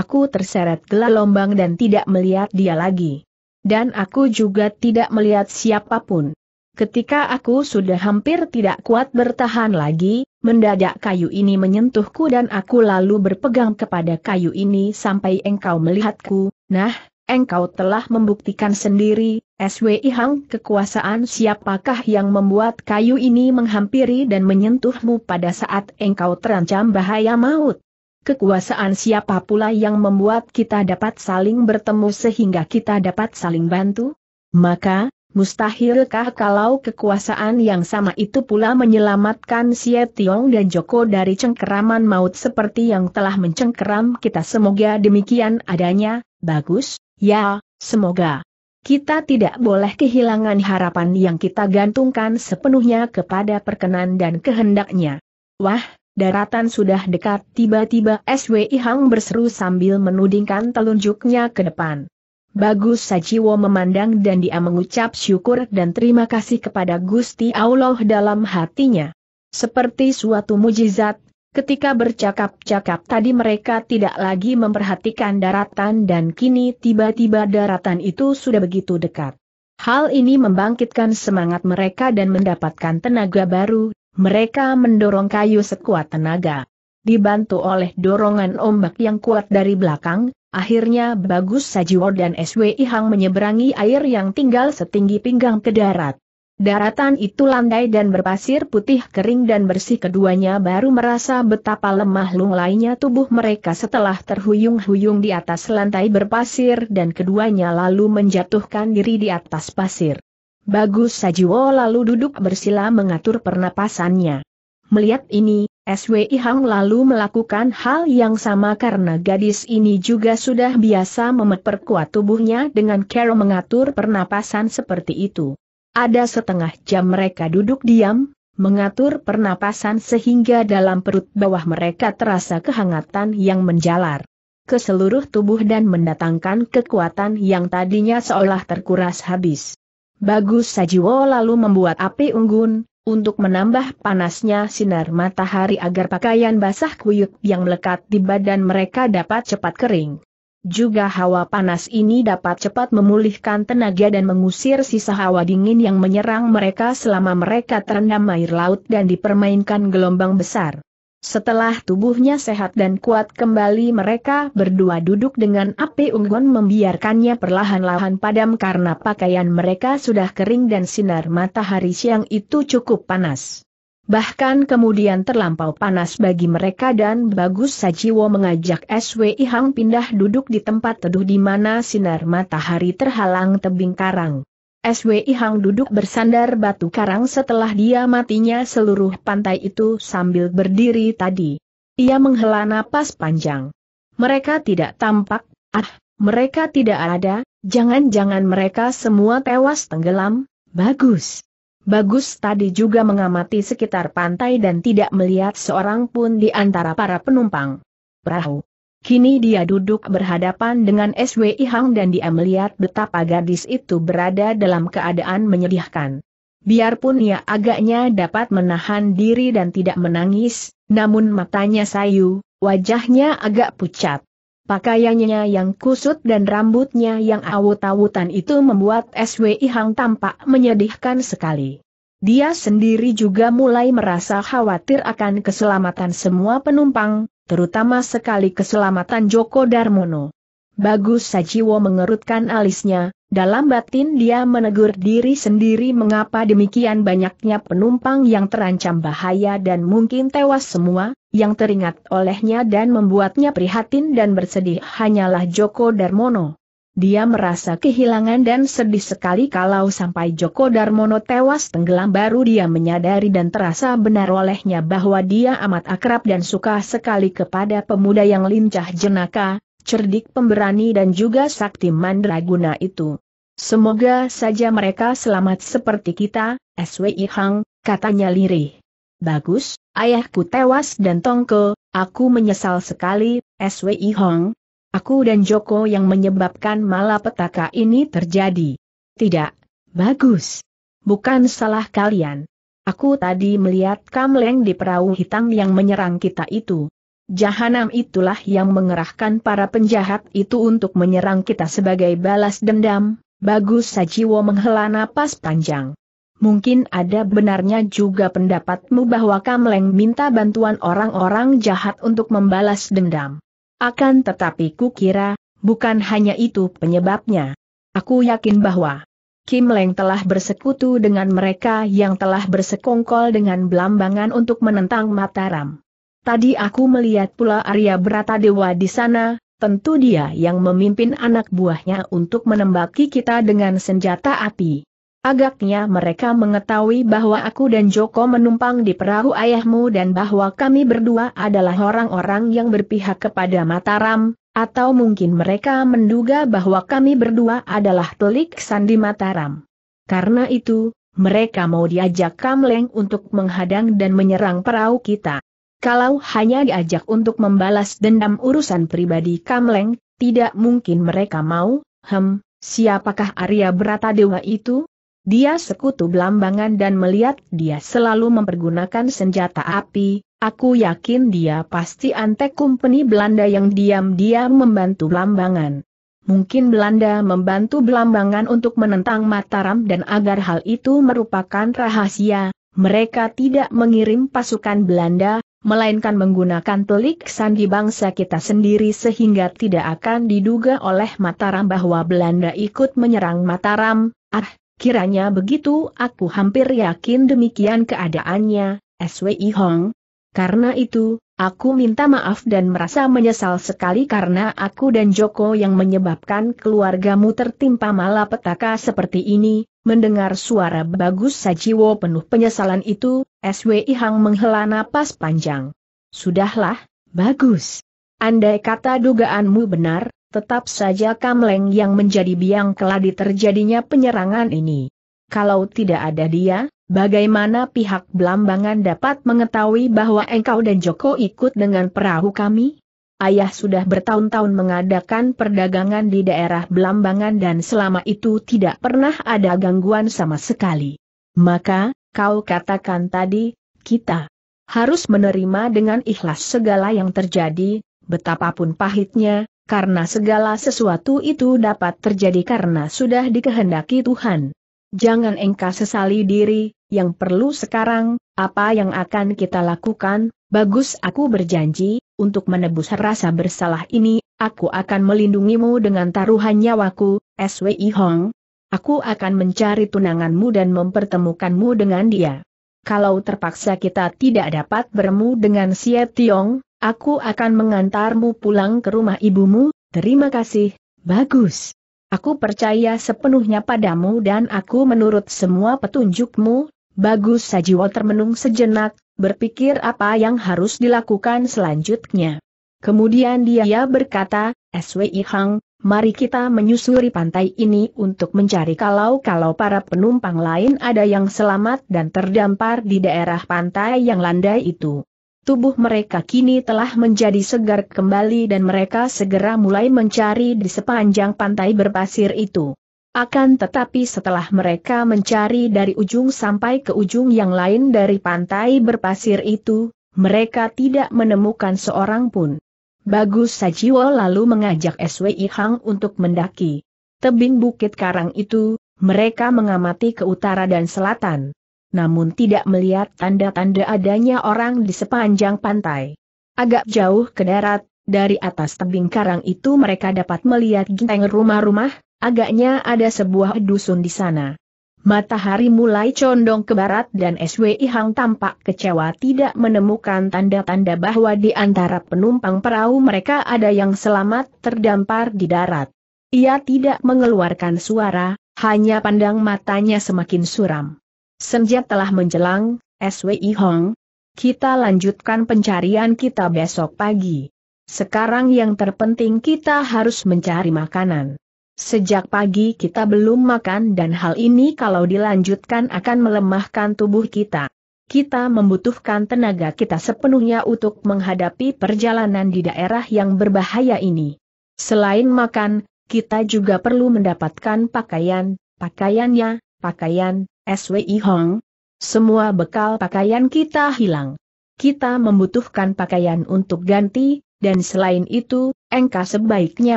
Aku terseret gelombang dan tidak melihat dia lagi. Dan aku juga tidak melihat siapapun. Ketika aku sudah hampir tidak kuat bertahan lagi, Mendadak kayu ini menyentuhku dan aku lalu berpegang kepada kayu ini sampai engkau melihatku, nah, engkau telah membuktikan sendiri, SWI Hang kekuasaan siapakah yang membuat kayu ini menghampiri dan menyentuhmu pada saat engkau terancam bahaya maut. Kekuasaan siapa pula yang membuat kita dapat saling bertemu sehingga kita dapat saling bantu? Maka, Mustahilkah kalau kekuasaan yang sama itu pula menyelamatkan Xie Tiong dan Joko dari cengkeraman maut seperti yang telah mencengkeram kita semoga demikian adanya, bagus, ya, semoga. Kita tidak boleh kehilangan harapan yang kita gantungkan sepenuhnya kepada perkenan dan kehendaknya. Wah, daratan sudah dekat tiba-tiba SWI Hang berseru sambil menudingkan telunjuknya ke depan. Bagus Sajiwo memandang dan dia mengucap syukur dan terima kasih kepada Gusti Allah dalam hatinya. Seperti suatu mujizat, ketika bercakap-cakap tadi mereka tidak lagi memperhatikan daratan dan kini tiba-tiba daratan itu sudah begitu dekat. Hal ini membangkitkan semangat mereka dan mendapatkan tenaga baru, mereka mendorong kayu sekuat tenaga. Dibantu oleh dorongan ombak yang kuat dari belakang, Akhirnya Bagus Sajiwo dan SWI Hang menyeberangi air yang tinggal setinggi pinggang ke darat. Daratan itu landai dan berpasir putih kering dan bersih keduanya baru merasa betapa lemah lunglainya tubuh mereka setelah terhuyung-huyung di atas lantai berpasir dan keduanya lalu menjatuhkan diri di atas pasir. Bagus Sajiwo lalu duduk bersila mengatur pernapasannya. Melihat ini, SWI Hang lalu melakukan hal yang sama karena gadis ini juga sudah biasa memperkuat tubuhnya dengan cara mengatur pernapasan seperti itu. Ada setengah jam mereka duduk diam, mengatur pernapasan sehingga dalam perut bawah mereka terasa kehangatan yang menjalar ke seluruh tubuh dan mendatangkan kekuatan yang tadinya seolah terkuras habis. Bagus Sajiwo lalu membuat api unggun, untuk menambah panasnya sinar matahari agar pakaian basah kuyuk yang melekat di badan mereka dapat cepat kering. Juga hawa panas ini dapat cepat memulihkan tenaga dan mengusir sisa hawa dingin yang menyerang mereka selama mereka terendam air laut dan dipermainkan gelombang besar. Setelah tubuhnya sehat dan kuat kembali mereka berdua duduk dengan api unggun membiarkannya perlahan-lahan padam karena pakaian mereka sudah kering dan sinar matahari siang itu cukup panas. Bahkan kemudian terlampau panas bagi mereka dan Bagus Sajiwo mengajak SWI Hang pindah duduk di tempat teduh di mana sinar matahari terhalang tebing karang. SWI Hang duduk bersandar batu karang setelah dia matinya seluruh pantai itu sambil berdiri tadi. Ia menghela napas panjang. Mereka tidak tampak, ah, mereka tidak ada, jangan-jangan mereka semua tewas tenggelam, bagus. Bagus tadi juga mengamati sekitar pantai dan tidak melihat seorang pun di antara para penumpang. Perahu. Kini dia duduk berhadapan dengan SWI Hang dan dia melihat betapa gadis itu berada dalam keadaan menyedihkan. Biarpun ia agaknya dapat menahan diri dan tidak menangis, namun matanya sayu, wajahnya agak pucat. Pakaiannya yang kusut dan rambutnya yang awut-awutan itu membuat SWI Hang tampak menyedihkan sekali. Dia sendiri juga mulai merasa khawatir akan keselamatan semua penumpang, terutama sekali keselamatan Joko Darmono. Bagus Sajiwo mengerutkan alisnya, dalam batin dia menegur diri sendiri mengapa demikian banyaknya penumpang yang terancam bahaya dan mungkin tewas semua, yang teringat olehnya dan membuatnya prihatin dan bersedih hanyalah Joko Darmono. Dia merasa kehilangan dan sedih sekali kalau sampai Joko Darmono tewas tenggelam baru dia menyadari dan terasa benar olehnya bahwa dia amat akrab dan suka sekali kepada pemuda yang lincah jenaka, cerdik pemberani dan juga sakti mandraguna itu. Semoga saja mereka selamat seperti kita, SWI Hang, katanya lirih. Bagus, ayahku tewas dan tongko, aku menyesal sekali, SWI Hang, Aku dan Joko yang menyebabkan malapetaka ini terjadi. Tidak, bagus. Bukan salah kalian. Aku tadi melihat Kamleng di perahu hitam yang menyerang kita itu. Jahanam itulah yang mengerahkan para penjahat itu untuk menyerang kita sebagai balas dendam. Bagus Sajiwo menghela napas panjang. Mungkin ada benarnya juga pendapatmu bahwa Kamleng minta bantuan orang-orang jahat untuk membalas dendam. Akan tetapi kukira, bukan hanya itu penyebabnya. Aku yakin bahwa Kim Leng telah bersekutu dengan mereka yang telah bersekongkol dengan belambangan untuk menentang Mataram. Tadi aku melihat pula Arya Brata Dewa di sana, tentu dia yang memimpin anak buahnya untuk menembaki kita dengan senjata api. Agaknya mereka mengetahui bahwa aku dan Joko menumpang di perahu ayahmu dan bahwa kami berdua adalah orang-orang yang berpihak kepada Mataram, atau mungkin mereka menduga bahwa kami berdua adalah telik sandi Mataram. Karena itu, mereka mau diajak Kamleng untuk menghadang dan menyerang perahu kita. Kalau hanya diajak untuk membalas dendam urusan pribadi Kamleng, tidak mungkin mereka mau, hem, siapakah Arya Dewa itu? Dia sekutu belambangan dan melihat dia selalu mempergunakan senjata api, aku yakin dia pasti antek kumpeni Belanda yang diam-diam membantu belambangan. Mungkin Belanda membantu belambangan untuk menentang Mataram dan agar hal itu merupakan rahasia, mereka tidak mengirim pasukan Belanda, melainkan menggunakan telik sandi bangsa kita sendiri sehingga tidak akan diduga oleh Mataram bahwa Belanda ikut menyerang Mataram. Ah, Kiranya begitu aku hampir yakin demikian keadaannya, SWI Hong. Karena itu, aku minta maaf dan merasa menyesal sekali karena aku dan Joko yang menyebabkan keluargamu tertimpa malapetaka seperti ini, mendengar suara bagus Sajiwo penuh penyesalan itu, SWI Hong menghela napas panjang. Sudahlah, bagus. Andai kata dugaanmu benar, tetap saja Kamleng yang menjadi biang keladi terjadinya penyerangan ini. Kalau tidak ada dia, bagaimana pihak Blambangan dapat mengetahui bahwa engkau dan Joko ikut dengan perahu kami? Ayah sudah bertahun-tahun mengadakan perdagangan di daerah Blambangan dan selama itu tidak pernah ada gangguan sama sekali. Maka, kau katakan tadi, kita harus menerima dengan ikhlas segala yang terjadi, betapapun pahitnya, karena segala sesuatu itu dapat terjadi karena sudah dikehendaki Tuhan. Jangan engkau sesali diri, yang perlu sekarang, apa yang akan kita lakukan, bagus aku berjanji, untuk menebus rasa bersalah ini, aku akan melindungimu dengan taruhan nyawaku, SWI Hong. Aku akan mencari tunanganmu dan mempertemukanmu dengan dia. Kalau terpaksa kita tidak dapat bermu dengan Xie Tiong, Aku akan mengantarmu pulang ke rumah ibumu, terima kasih, bagus. Aku percaya sepenuhnya padamu dan aku menurut semua petunjukmu, bagus Sajiwo termenung sejenak, berpikir apa yang harus dilakukan selanjutnya. Kemudian dia berkata, SWI Hang, mari kita menyusuri pantai ini untuk mencari kalau-kalau para penumpang lain ada yang selamat dan terdampar di daerah pantai yang landai itu tubuh mereka kini telah menjadi segar kembali dan mereka segera mulai mencari di sepanjang pantai berpasir itu. Akan tetapi setelah mereka mencari dari ujung sampai ke ujung yang lain dari pantai berpasir itu, mereka tidak menemukan seorang pun. Bagus Sajiwo lalu mengajak SWI Hang untuk mendaki. Tebing bukit karang itu, mereka mengamati ke utara dan selatan namun tidak melihat tanda-tanda adanya orang di sepanjang pantai. Agak jauh ke darat, dari atas tebing karang itu mereka dapat melihat genteng rumah-rumah, agaknya ada sebuah dusun di sana. Matahari mulai condong ke barat dan SWI Hang tampak kecewa tidak menemukan tanda-tanda bahwa di antara penumpang perahu mereka ada yang selamat terdampar di darat. Ia tidak mengeluarkan suara, hanya pandang matanya semakin suram. Senja telah menjelang, SWI Hong. Kita lanjutkan pencarian kita besok pagi. Sekarang yang terpenting kita harus mencari makanan. Sejak pagi kita belum makan dan hal ini kalau dilanjutkan akan melemahkan tubuh kita. Kita membutuhkan tenaga kita sepenuhnya untuk menghadapi perjalanan di daerah yang berbahaya ini. Selain makan, kita juga perlu mendapatkan pakaian, pakaiannya, pakaian, SWI Hong, semua bekal pakaian kita hilang. Kita membutuhkan pakaian untuk ganti, dan selain itu, engkau sebaiknya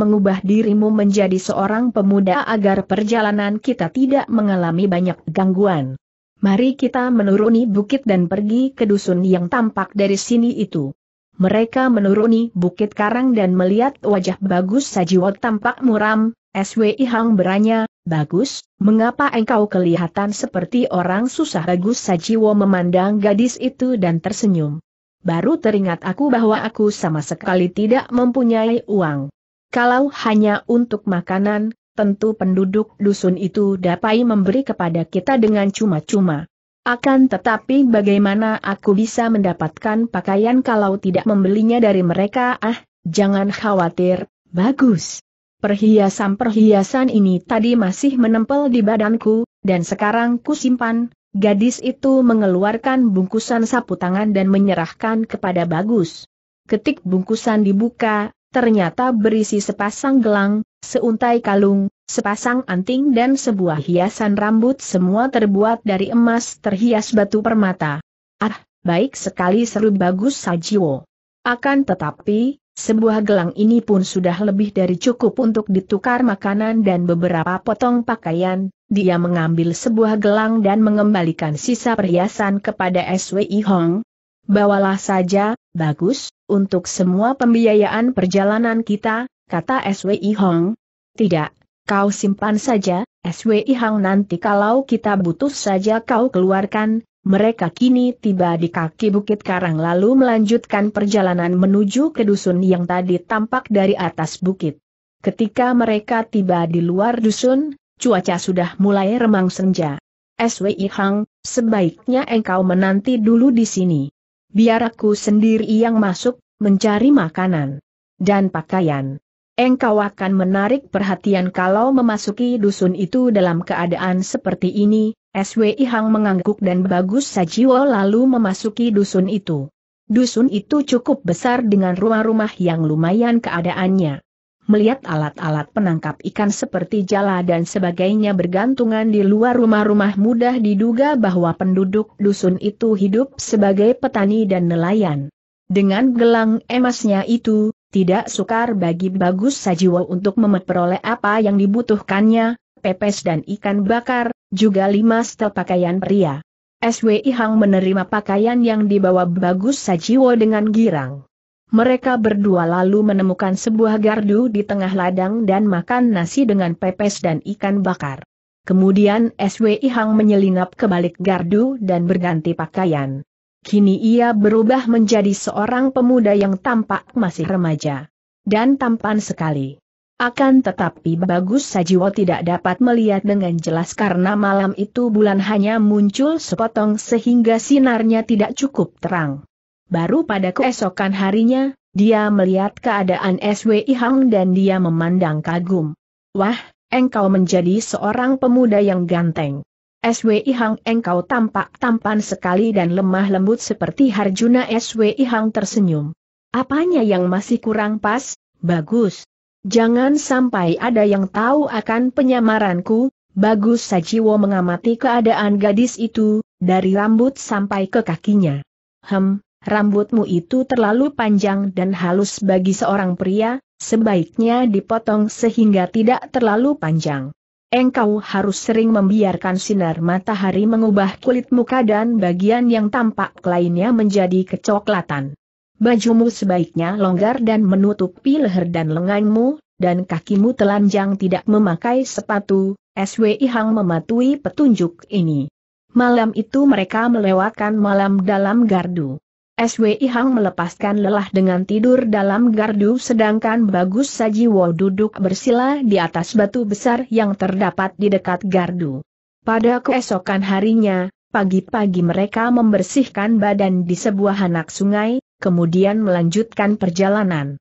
mengubah dirimu menjadi seorang pemuda agar perjalanan kita tidak mengalami banyak gangguan. Mari kita menuruni bukit dan pergi ke dusun yang tampak dari sini itu. Mereka menuruni bukit karang dan melihat wajah bagus Sajiwo tampak muram, SWI Hang beranya, bagus, mengapa engkau kelihatan seperti orang susah bagus Sajiwo memandang gadis itu dan tersenyum. Baru teringat aku bahwa aku sama sekali tidak mempunyai uang. Kalau hanya untuk makanan, tentu penduduk dusun itu dapat memberi kepada kita dengan cuma-cuma. Akan tetapi bagaimana aku bisa mendapatkan pakaian kalau tidak membelinya dari mereka ah, jangan khawatir, bagus. Perhiasan-perhiasan ini tadi masih menempel di badanku, dan sekarang ku simpan. Gadis itu mengeluarkan bungkusan sapu tangan dan menyerahkan kepada Bagus. Ketik bungkusan dibuka, ternyata berisi sepasang gelang, seuntai kalung, sepasang anting dan sebuah hiasan rambut semua terbuat dari emas terhias batu permata. Ah, baik sekali seru Bagus Sajiwo. Akan tetapi, sebuah gelang ini pun sudah lebih dari cukup untuk ditukar makanan dan beberapa potong pakaian, dia mengambil sebuah gelang dan mengembalikan sisa perhiasan kepada SWI Hong. Bawalah saja, bagus, untuk semua pembiayaan perjalanan kita, kata SWI Hong. Tidak, kau simpan saja, SWI Hong nanti kalau kita butuh saja kau keluarkan, mereka kini tiba di kaki Bukit Karang lalu melanjutkan perjalanan menuju ke dusun yang tadi tampak dari atas bukit. Ketika mereka tiba di luar dusun, cuaca sudah mulai remang senja. SWI Hang, sebaiknya engkau menanti dulu di sini. Biar aku sendiri yang masuk, mencari makanan dan pakaian. Engkau akan menarik perhatian kalau memasuki dusun itu dalam keadaan seperti ini, SWI Hang mengangguk dan Bagus Sajiwo lalu memasuki dusun itu. Dusun itu cukup besar dengan rumah-rumah yang lumayan keadaannya. Melihat alat-alat penangkap ikan seperti jala dan sebagainya bergantungan di luar rumah-rumah mudah diduga bahwa penduduk dusun itu hidup sebagai petani dan nelayan. Dengan gelang emasnya itu, tidak sukar bagi Bagus Sajiwo untuk memperoleh apa yang dibutuhkannya, pepes dan ikan bakar, juga lima setel pakaian pria. SWI Hang menerima pakaian yang dibawa Bagus Sajiwo dengan girang. Mereka berdua lalu menemukan sebuah gardu di tengah ladang dan makan nasi dengan pepes dan ikan bakar. Kemudian SWI Hang menyelinap ke balik gardu dan berganti pakaian. Kini ia berubah menjadi seorang pemuda yang tampak masih remaja. Dan tampan sekali. Akan tetapi Bagus Sajiwo tidak dapat melihat dengan jelas karena malam itu bulan hanya muncul sepotong sehingga sinarnya tidak cukup terang. Baru pada keesokan harinya, dia melihat keadaan SWI Hang dan dia memandang kagum. Wah, engkau menjadi seorang pemuda yang ganteng. SWI Hang engkau tampak tampan sekali dan lemah lembut seperti Harjuna SWI Hang tersenyum. Apanya yang masih kurang pas? Bagus, Jangan sampai ada yang tahu akan penyamaranku, bagus Sajiwo mengamati keadaan gadis itu, dari rambut sampai ke kakinya. Hem, rambutmu itu terlalu panjang dan halus bagi seorang pria, sebaiknya dipotong sehingga tidak terlalu panjang. Engkau harus sering membiarkan sinar matahari mengubah kulit muka dan bagian yang tampak lainnya menjadi kecoklatan. Bajumu sebaiknya longgar dan menutupi leher dan lenganmu, dan kakimu telanjang tidak memakai sepatu, SWI Hang mematuhi petunjuk ini. Malam itu mereka melewatkan malam dalam gardu. SWI Hang melepaskan lelah dengan tidur dalam gardu sedangkan Bagus Sajiwo duduk bersila di atas batu besar yang terdapat di dekat gardu. Pada keesokan harinya, pagi-pagi mereka membersihkan badan di sebuah anak sungai, kemudian melanjutkan perjalanan.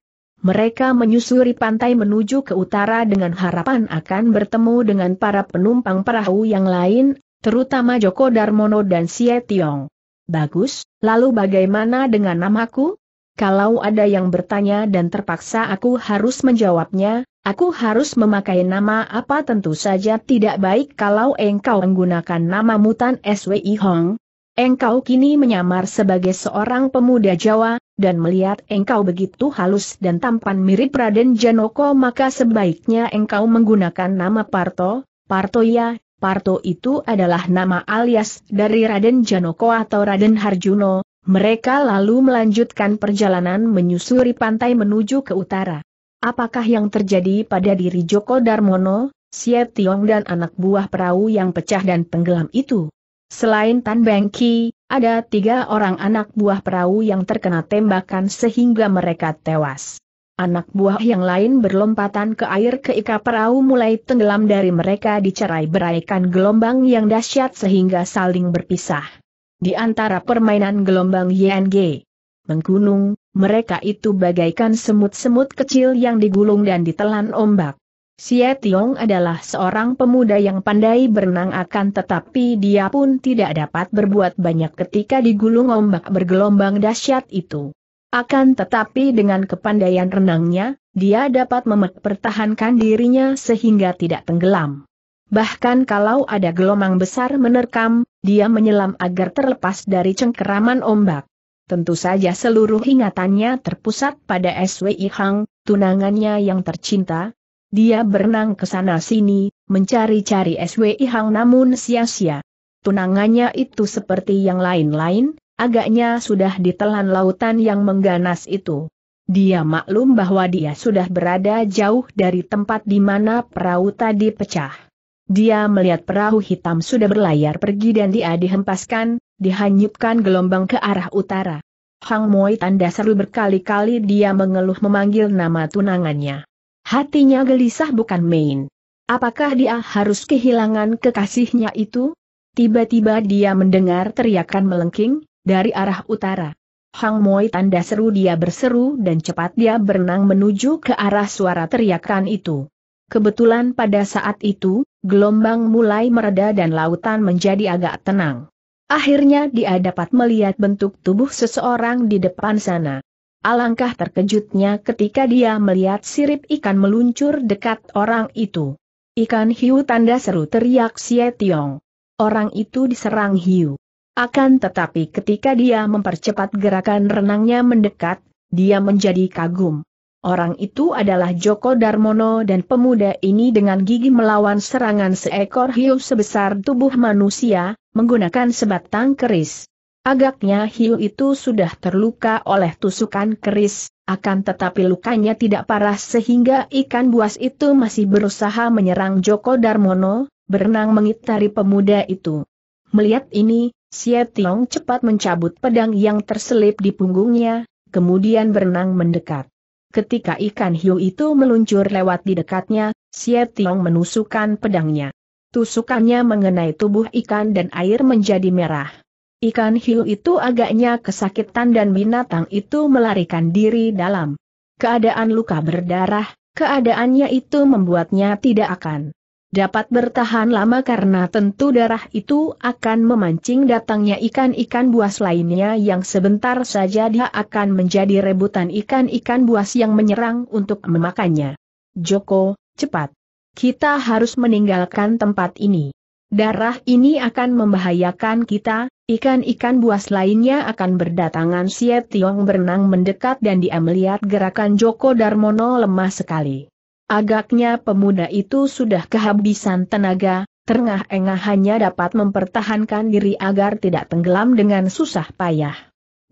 Mereka menyusuri pantai menuju ke utara dengan harapan akan bertemu dengan para penumpang perahu yang lain, terutama Joko Darmono dan Sie Tiong. Bagus, lalu bagaimana dengan namaku? Kalau ada yang bertanya dan terpaksa aku harus menjawabnya, aku harus memakai nama apa tentu saja tidak baik kalau engkau menggunakan nama Mutan SWI Hong, Engkau kini menyamar sebagai seorang pemuda Jawa, dan melihat engkau begitu halus dan tampan mirip Raden Janoko maka sebaiknya engkau menggunakan nama Parto, Parto ya, Parto itu adalah nama alias dari Raden Janoko atau Raden Harjuno, mereka lalu melanjutkan perjalanan menyusuri pantai menuju ke utara. Apakah yang terjadi pada diri Joko Darmono, Tiong dan anak buah perahu yang pecah dan tenggelam itu? Selain Tan Beng Ki, ada tiga orang anak buah perahu yang terkena tembakan sehingga mereka tewas. Anak buah yang lain berlompatan ke air keikap perahu mulai tenggelam dari mereka dicerai beraikan gelombang yang dahsyat sehingga saling berpisah. Di antara permainan gelombang YNG menggunung, mereka itu bagaikan semut-semut kecil yang digulung dan ditelan ombak. Xie Tiong adalah seorang pemuda yang pandai berenang akan tetapi dia pun tidak dapat berbuat banyak ketika digulung ombak bergelombang dahsyat itu. Akan tetapi dengan kepandaian renangnya, dia dapat mempertahankan dirinya sehingga tidak tenggelam. Bahkan kalau ada gelombang besar menerkam, dia menyelam agar terlepas dari cengkeraman ombak. Tentu saja seluruh ingatannya terpusat pada SWI Hang, tunangannya yang tercinta, dia berenang ke sana sini, mencari-cari SWI Hang namun sia-sia. Tunangannya itu seperti yang lain-lain, agaknya sudah ditelan lautan yang mengganas itu. Dia maklum bahwa dia sudah berada jauh dari tempat di mana perahu tadi pecah. Dia melihat perahu hitam sudah berlayar pergi dan dia dihempaskan, dihanyutkan gelombang ke arah utara. Hang Moi tanda seru berkali-kali dia mengeluh memanggil nama tunangannya. Hatinya gelisah bukan main. Apakah dia harus kehilangan kekasihnya itu? Tiba-tiba dia mendengar teriakan melengking, dari arah utara. Hang Moi tanda seru dia berseru dan cepat dia berenang menuju ke arah suara teriakan itu. Kebetulan pada saat itu, gelombang mulai mereda dan lautan menjadi agak tenang. Akhirnya dia dapat melihat bentuk tubuh seseorang di depan sana. Alangkah terkejutnya ketika dia melihat sirip ikan meluncur dekat orang itu. Ikan hiu tanda seru teriak Xie Tiong. Orang itu diserang hiu. Akan tetapi ketika dia mempercepat gerakan renangnya mendekat, dia menjadi kagum. Orang itu adalah Joko Darmono dan pemuda ini dengan gigi melawan serangan seekor hiu sebesar tubuh manusia, menggunakan sebatang keris. Agaknya hiu itu sudah terluka oleh tusukan keris, akan tetapi lukanya tidak parah sehingga ikan buas itu masih berusaha menyerang Joko Darmono, berenang mengitari pemuda itu. Melihat ini, Xie cepat mencabut pedang yang terselip di punggungnya, kemudian berenang mendekat. Ketika ikan hiu itu meluncur lewat di dekatnya, Xie menusukkan pedangnya. Tusukannya mengenai tubuh ikan dan air menjadi merah. Ikan hiu itu agaknya kesakitan dan binatang itu melarikan diri dalam keadaan luka berdarah, keadaannya itu membuatnya tidak akan dapat bertahan lama karena tentu darah itu akan memancing datangnya ikan-ikan buas lainnya yang sebentar saja dia akan menjadi rebutan ikan-ikan buas yang menyerang untuk memakannya. Joko, cepat. Kita harus meninggalkan tempat ini. Darah ini akan membahayakan kita, ikan-ikan buas lainnya akan berdatangan Siet Tiong berenang mendekat dan dia melihat gerakan Joko Darmono lemah sekali. Agaknya pemuda itu sudah kehabisan tenaga, terengah-engah hanya dapat mempertahankan diri agar tidak tenggelam dengan susah payah.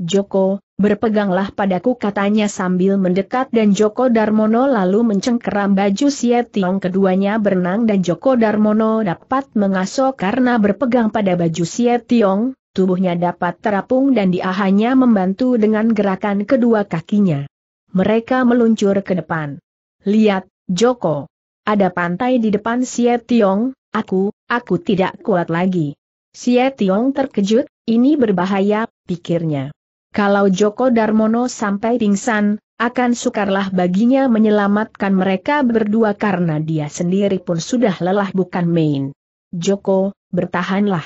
Joko, Berpeganglah padaku katanya sambil mendekat dan Joko Darmono lalu mencengkeram baju Siet Tiong keduanya berenang dan Joko Darmono dapat mengaso karena berpegang pada baju Siet Tiong, tubuhnya dapat terapung dan dia hanya membantu dengan gerakan kedua kakinya. Mereka meluncur ke depan. Lihat, Joko. Ada pantai di depan Siet Tiong, aku, aku tidak kuat lagi. Siet Tiong terkejut, ini berbahaya, pikirnya. Kalau Joko Darmono sampai pingsan, akan sukarlah baginya menyelamatkan mereka berdua karena dia sendiri pun sudah lelah bukan main. Joko, bertahanlah.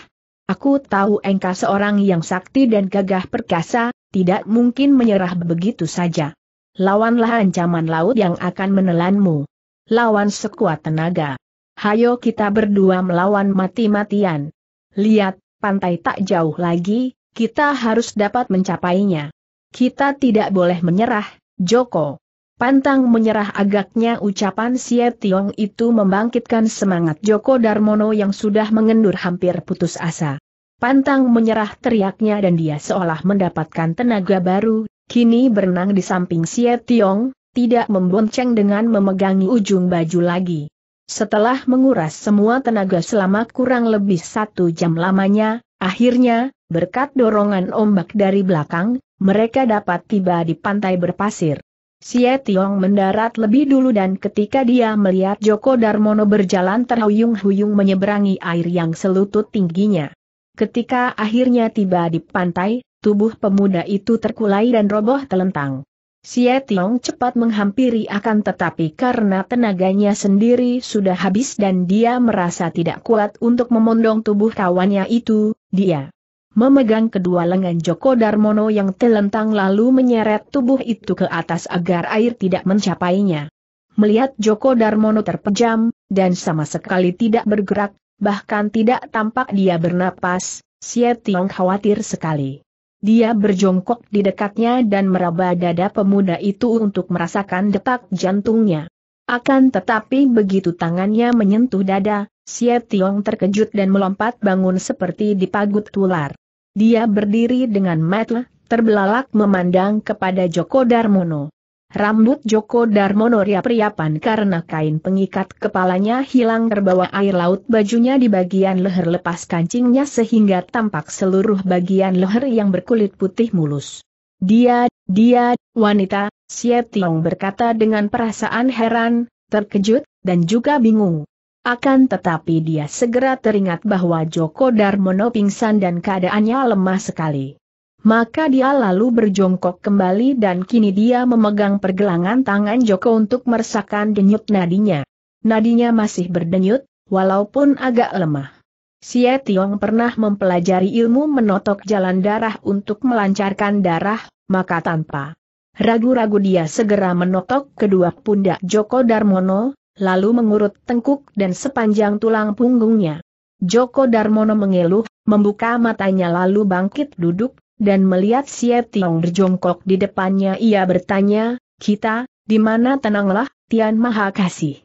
Aku tahu engkau seorang yang sakti dan gagah perkasa, tidak mungkin menyerah begitu saja. Lawanlah ancaman laut yang akan menelanmu. Lawan sekuat tenaga. Hayo kita berdua melawan mati-matian. Lihat, pantai tak jauh lagi, kita harus dapat mencapainya. Kita tidak boleh menyerah, Joko. Pantang menyerah agaknya ucapan Sia Tiong itu membangkitkan semangat Joko Darmono yang sudah mengendur hampir putus asa. Pantang menyerah teriaknya dan dia seolah mendapatkan tenaga baru, kini berenang di samping Sia Tiong, tidak membonceng dengan memegangi ujung baju lagi. Setelah menguras semua tenaga selama kurang lebih satu jam lamanya, akhirnya, berkat dorongan ombak dari belakang, mereka dapat tiba di pantai berpasir. Xie Tiong mendarat lebih dulu dan ketika dia melihat Joko Darmono berjalan terhuyung-huyung menyeberangi air yang selutut tingginya. Ketika akhirnya tiba di pantai, tubuh pemuda itu terkulai dan roboh telentang. Xie Tiong cepat menghampiri akan tetapi karena tenaganya sendiri sudah habis dan dia merasa tidak kuat untuk memondong tubuh kawannya itu, dia memegang kedua lengan Joko Darmono yang telentang lalu menyeret tubuh itu ke atas agar air tidak mencapainya. Melihat Joko Darmono terpejam, dan sama sekali tidak bergerak, bahkan tidak tampak dia bernapas, Xie Tiong khawatir sekali. Dia berjongkok di dekatnya dan meraba dada pemuda itu untuk merasakan detak jantungnya. Akan tetapi begitu tangannya menyentuh dada, Xie Tiong terkejut dan melompat bangun seperti dipagut tular. Dia berdiri dengan metel, terbelalak memandang kepada Joko Darmono. Rambut Joko Darmono riap-riapan karena kain pengikat kepalanya hilang terbawa air laut bajunya di bagian leher lepas kancingnya sehingga tampak seluruh bagian leher yang berkulit putih mulus. Dia, dia, wanita, Sietiong berkata dengan perasaan heran, terkejut, dan juga bingung. Akan tetapi dia segera teringat bahwa Joko Darmono pingsan dan keadaannya lemah sekali. Maka dia lalu berjongkok kembali dan kini dia memegang pergelangan tangan Joko untuk meresahkan denyut nadinya. Nadinya masih berdenyut, walaupun agak lemah. Xie Tiong pernah mempelajari ilmu menotok jalan darah untuk melancarkan darah, maka tanpa ragu-ragu dia segera menotok kedua pundak Joko Darmono, lalu mengurut tengkuk dan sepanjang tulang punggungnya. Joko Darmono mengeluh, membuka matanya lalu bangkit duduk, dan melihat Xie Tiong berjongkok di depannya ia bertanya, kita, di mana tenanglah, Tian Maha Kasih.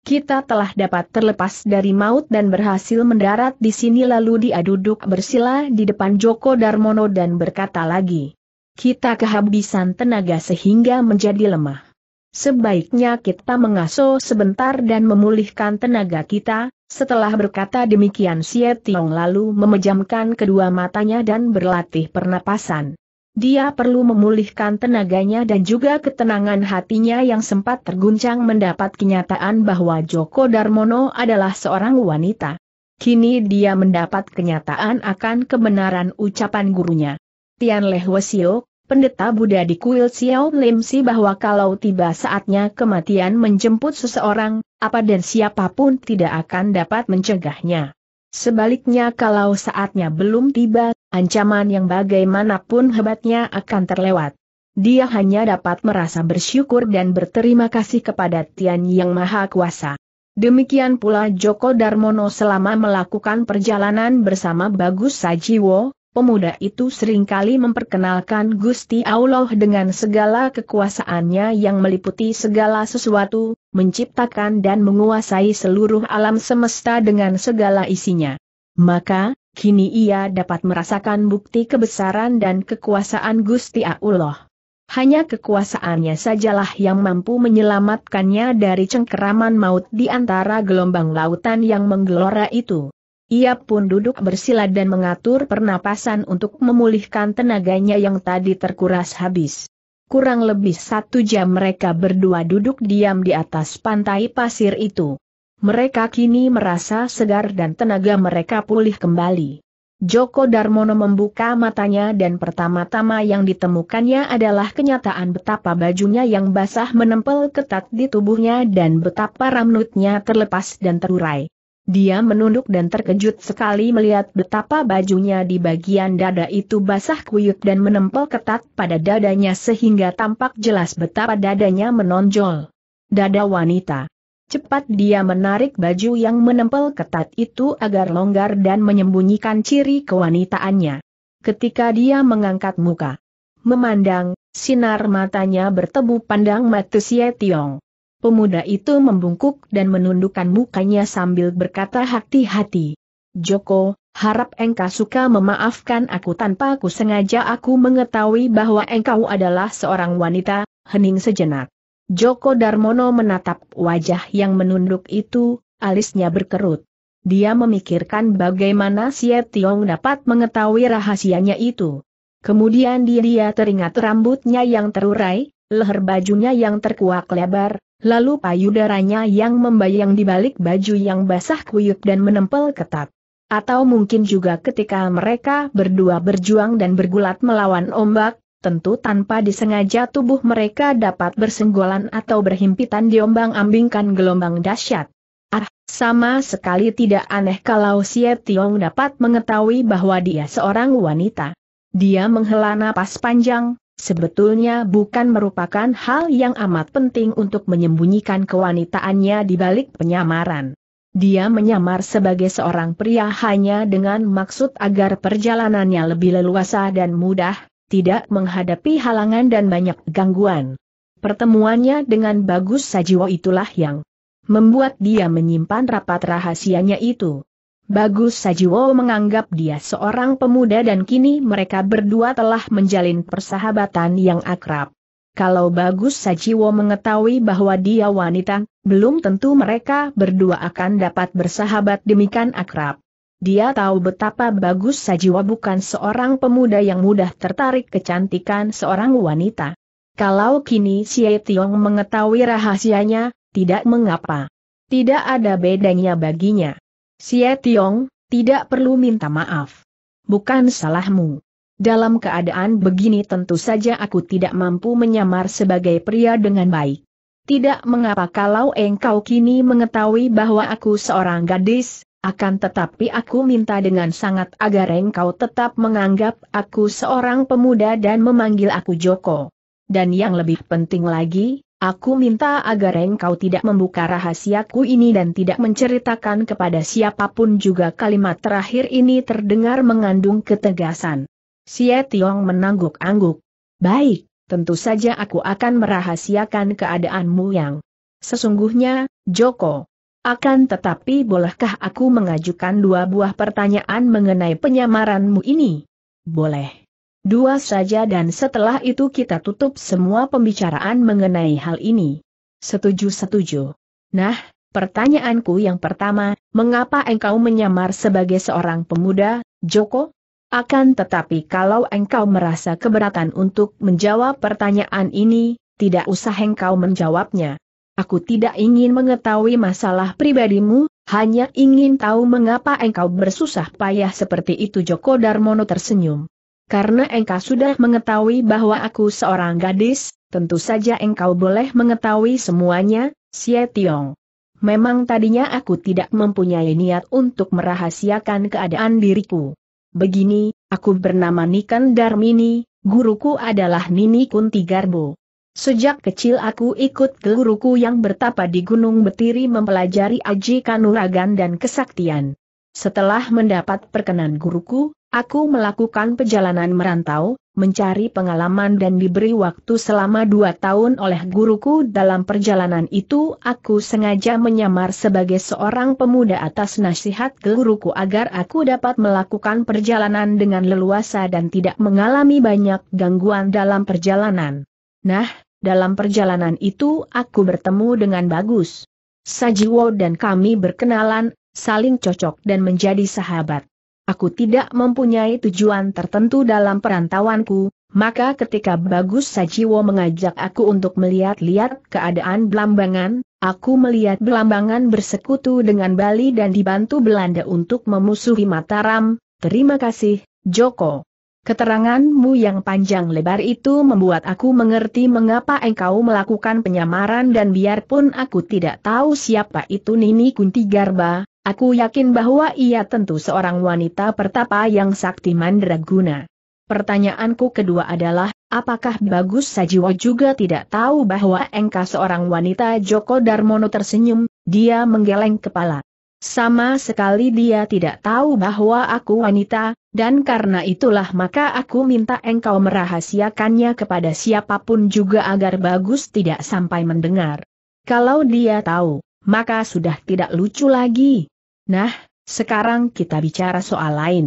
Kita telah dapat terlepas dari maut dan berhasil mendarat di sini lalu dia duduk bersila di depan Joko Darmono dan berkata lagi. Kita kehabisan tenaga sehingga menjadi lemah. Sebaiknya kita mengaso sebentar dan memulihkan tenaga kita, setelah berkata demikian Xie Tiong lalu memejamkan kedua matanya dan berlatih pernapasan. Dia perlu memulihkan tenaganya dan juga ketenangan hatinya yang sempat terguncang mendapat kenyataan bahwa Joko Darmono adalah seorang wanita. Kini dia mendapat kenyataan akan kebenaran ucapan gurunya. Tian Leh Wesio, pendeta Buddha di kuil Xiao Lim Si bahwa kalau tiba saatnya kematian menjemput seseorang, apa dan siapapun tidak akan dapat mencegahnya. Sebaliknya kalau saatnya belum tiba, ancaman yang bagaimanapun hebatnya akan terlewat. Dia hanya dapat merasa bersyukur dan berterima kasih kepada Tian Yang Maha Kuasa. Demikian pula Joko Darmono selama melakukan perjalanan bersama Bagus Sajiwo, Pemuda itu seringkali memperkenalkan Gusti Allah dengan segala kekuasaannya yang meliputi segala sesuatu, menciptakan dan menguasai seluruh alam semesta dengan segala isinya. Maka, kini ia dapat merasakan bukti kebesaran dan kekuasaan Gusti Allah. Hanya kekuasaannya sajalah yang mampu menyelamatkannya dari cengkeraman maut di antara gelombang lautan yang menggelora itu. Ia pun duduk bersila dan mengatur pernapasan untuk memulihkan tenaganya yang tadi terkuras habis. Kurang lebih satu jam mereka berdua duduk diam di atas pantai pasir itu. Mereka kini merasa segar dan tenaga mereka pulih kembali. Joko Darmono membuka matanya dan pertama-tama yang ditemukannya adalah kenyataan betapa bajunya yang basah menempel ketat di tubuhnya dan betapa rambutnya terlepas dan terurai. Dia menunduk dan terkejut sekali melihat betapa bajunya di bagian dada itu basah kuyup dan menempel ketat pada dadanya sehingga tampak jelas betapa dadanya menonjol. Dada wanita. Cepat dia menarik baju yang menempel ketat itu agar longgar dan menyembunyikan ciri kewanitaannya. Ketika dia mengangkat muka, memandang, sinar matanya bertebu pandang Matu Tiong. Pemuda itu membungkuk dan menundukkan mukanya sambil berkata hati-hati. Joko, harap engkau suka memaafkan aku tanpa aku sengaja aku mengetahui bahwa engkau adalah seorang wanita, hening sejenak. Joko Darmono menatap wajah yang menunduk itu, alisnya berkerut. Dia memikirkan bagaimana Xie Tiong dapat mengetahui rahasianya itu. Kemudian dia teringat rambutnya yang terurai, leher bajunya yang terkuak lebar, Lalu payudaranya yang membayang di balik baju yang basah kuyup dan menempel ketat. Atau mungkin juga ketika mereka berdua berjuang dan bergulat melawan ombak, tentu tanpa disengaja tubuh mereka dapat bersenggolan atau berhimpitan diombang-ambingkan gelombang dahsyat. Ah, sama sekali tidak aneh kalau Xie Tiong dapat mengetahui bahwa dia seorang wanita. Dia menghela napas panjang, sebetulnya bukan merupakan hal yang amat penting untuk menyembunyikan kewanitaannya di balik penyamaran. Dia menyamar sebagai seorang pria hanya dengan maksud agar perjalanannya lebih leluasa dan mudah, tidak menghadapi halangan dan banyak gangguan. Pertemuannya dengan Bagus Sajiwo itulah yang membuat dia menyimpan rapat rahasianya itu. Bagus Sajiwo menganggap dia seorang pemuda dan kini mereka berdua telah menjalin persahabatan yang akrab. Kalau Bagus Sajiwo mengetahui bahwa dia wanita, belum tentu mereka berdua akan dapat bersahabat demikian akrab. Dia tahu betapa Bagus Sajiwo bukan seorang pemuda yang mudah tertarik kecantikan seorang wanita. Kalau kini Si Tiong mengetahui rahasianya, tidak mengapa. Tidak ada bedanya baginya. Xie Tiong, tidak perlu minta maaf. Bukan salahmu. Dalam keadaan begini tentu saja aku tidak mampu menyamar sebagai pria dengan baik. Tidak mengapa kalau engkau kini mengetahui bahwa aku seorang gadis, akan tetapi aku minta dengan sangat agar engkau tetap menganggap aku seorang pemuda dan memanggil aku Joko. Dan yang lebih penting lagi, Aku minta agar engkau tidak membuka rahasiaku ini dan tidak menceritakan kepada siapapun juga kalimat terakhir ini terdengar mengandung ketegasan. Xie Tiong menangguk-angguk. Baik, tentu saja aku akan merahasiakan keadaanmu yang sesungguhnya, Joko. Akan tetapi bolehkah aku mengajukan dua buah pertanyaan mengenai penyamaranmu ini? Boleh. Dua saja dan setelah itu kita tutup semua pembicaraan mengenai hal ini. Setuju-setuju. Nah, pertanyaanku yang pertama, mengapa engkau menyamar sebagai seorang pemuda, Joko? Akan tetapi kalau engkau merasa keberatan untuk menjawab pertanyaan ini, tidak usah engkau menjawabnya. Aku tidak ingin mengetahui masalah pribadimu, hanya ingin tahu mengapa engkau bersusah payah seperti itu Joko Darmono tersenyum. Karena engkau sudah mengetahui bahwa aku seorang gadis, tentu saja engkau boleh mengetahui semuanya, Xie Tiong. Memang tadinya aku tidak mempunyai niat untuk merahasiakan keadaan diriku. Begini, aku bernama Nikan Darmini, guruku adalah Nini Kunti Garbo. Sejak kecil aku ikut guruku yang bertapa di Gunung Betiri mempelajari aji kanuragan dan kesaktian. Setelah mendapat perkenan guruku, Aku melakukan perjalanan merantau, mencari pengalaman dan diberi waktu selama dua tahun oleh guruku dalam perjalanan itu aku sengaja menyamar sebagai seorang pemuda atas nasihat guruku agar aku dapat melakukan perjalanan dengan leluasa dan tidak mengalami banyak gangguan dalam perjalanan. Nah, dalam perjalanan itu aku bertemu dengan Bagus. Sajiwo dan kami berkenalan, saling cocok dan menjadi sahabat aku tidak mempunyai tujuan tertentu dalam perantauanku, maka ketika Bagus Sajiwo mengajak aku untuk melihat-lihat keadaan Belambangan, aku melihat Belambangan bersekutu dengan Bali dan dibantu Belanda untuk memusuhi Mataram, terima kasih, Joko. Keteranganmu yang panjang lebar itu membuat aku mengerti mengapa engkau melakukan penyamaran dan biarpun aku tidak tahu siapa itu Nini Kuntigarba. Aku yakin bahwa ia tentu seorang wanita pertapa yang sakti mandraguna. Pertanyaanku kedua adalah, apakah Bagus Sajiwo juga tidak tahu bahwa engkau seorang wanita Joko Darmono tersenyum, dia menggeleng kepala. Sama sekali dia tidak tahu bahwa aku wanita, dan karena itulah maka aku minta engkau merahasiakannya kepada siapapun juga agar Bagus tidak sampai mendengar. Kalau dia tahu, maka sudah tidak lucu lagi. Nah, sekarang kita bicara soal lain.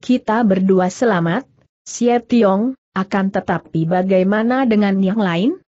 Kita berdua selamat, Xie Tiong, akan tetapi bagaimana dengan yang lain?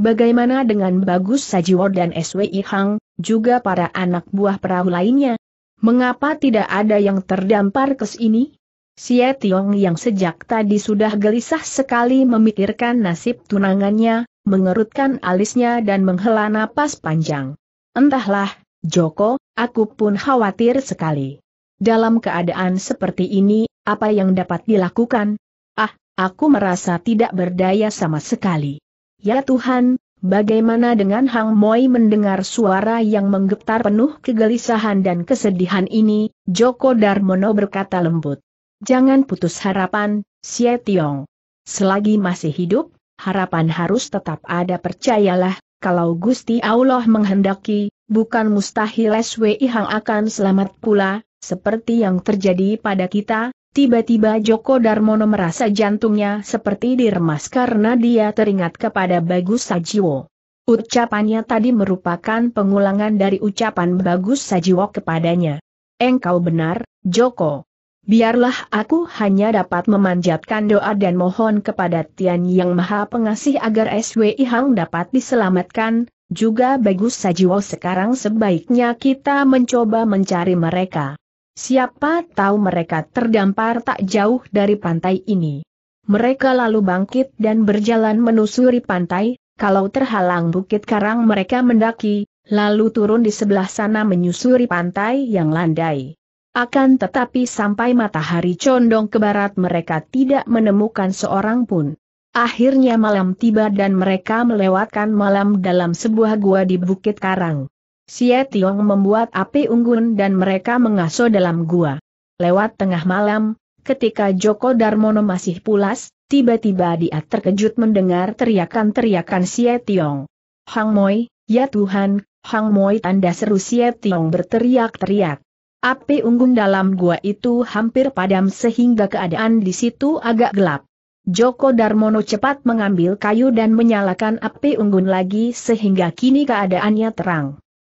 Bagaimana dengan Bagus Sajiwo dan SWI Hang, juga para anak buah perahu lainnya? Mengapa tidak ada yang terdampar ke sini? Xie Tiong yang sejak tadi sudah gelisah sekali memikirkan nasib tunangannya, mengerutkan alisnya dan menghela napas panjang. Entahlah, Joko, aku pun khawatir sekali. Dalam keadaan seperti ini, apa yang dapat dilakukan? Ah, aku merasa tidak berdaya sama sekali. Ya Tuhan, bagaimana dengan Hang Moi mendengar suara yang menggetar penuh kegelisahan dan kesedihan ini, Joko Darmono berkata lembut. Jangan putus harapan, Xie Tiong. Selagi masih hidup, harapan harus tetap ada percayalah, kalau Gusti Allah menghendaki, bukan mustahil Swi Hang akan selamat pula, seperti yang terjadi pada kita, Tiba-tiba Joko Darmono merasa jantungnya seperti diremas karena dia teringat kepada Bagus Sajiwo. Ucapannya tadi merupakan pengulangan dari ucapan Bagus Sajiwo kepadanya. Engkau benar, Joko biarlah aku hanya dapat memanjatkan doa dan mohon kepada Tian Yang Maha Pengasih agar SWI Hang dapat diselamatkan, juga bagus Sajiwo sekarang sebaiknya kita mencoba mencari mereka. Siapa tahu mereka terdampar tak jauh dari pantai ini. Mereka lalu bangkit dan berjalan menusuri pantai, kalau terhalang bukit karang mereka mendaki, lalu turun di sebelah sana menyusuri pantai yang landai. Akan tetapi sampai matahari condong ke barat mereka tidak menemukan seorang pun. Akhirnya malam tiba dan mereka melewatkan malam dalam sebuah gua di Bukit Karang. Xie Tiong membuat api unggun dan mereka mengasuh dalam gua. Lewat tengah malam, ketika Joko Darmono masih pulas, tiba-tiba dia terkejut mendengar teriakan-teriakan Xie Tiong. Hang Moi, ya Tuhan, Hang Moi tanda seru Xie Tiong berteriak-teriak. Api unggun dalam gua itu hampir padam sehingga keadaan di situ agak gelap. Joko Darmono cepat mengambil kayu dan menyalakan api unggun lagi sehingga kini keadaannya terang.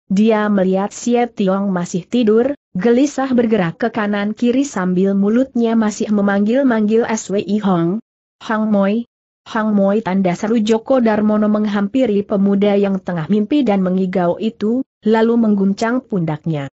Dia melihat Xie Tiong masih tidur, gelisah bergerak ke kanan kiri sambil mulutnya masih memanggil-manggil SWI Hong. Hang Moi. Hang Moi tanda seru Joko Darmono menghampiri pemuda yang tengah mimpi dan mengigau itu, lalu mengguncang pundaknya.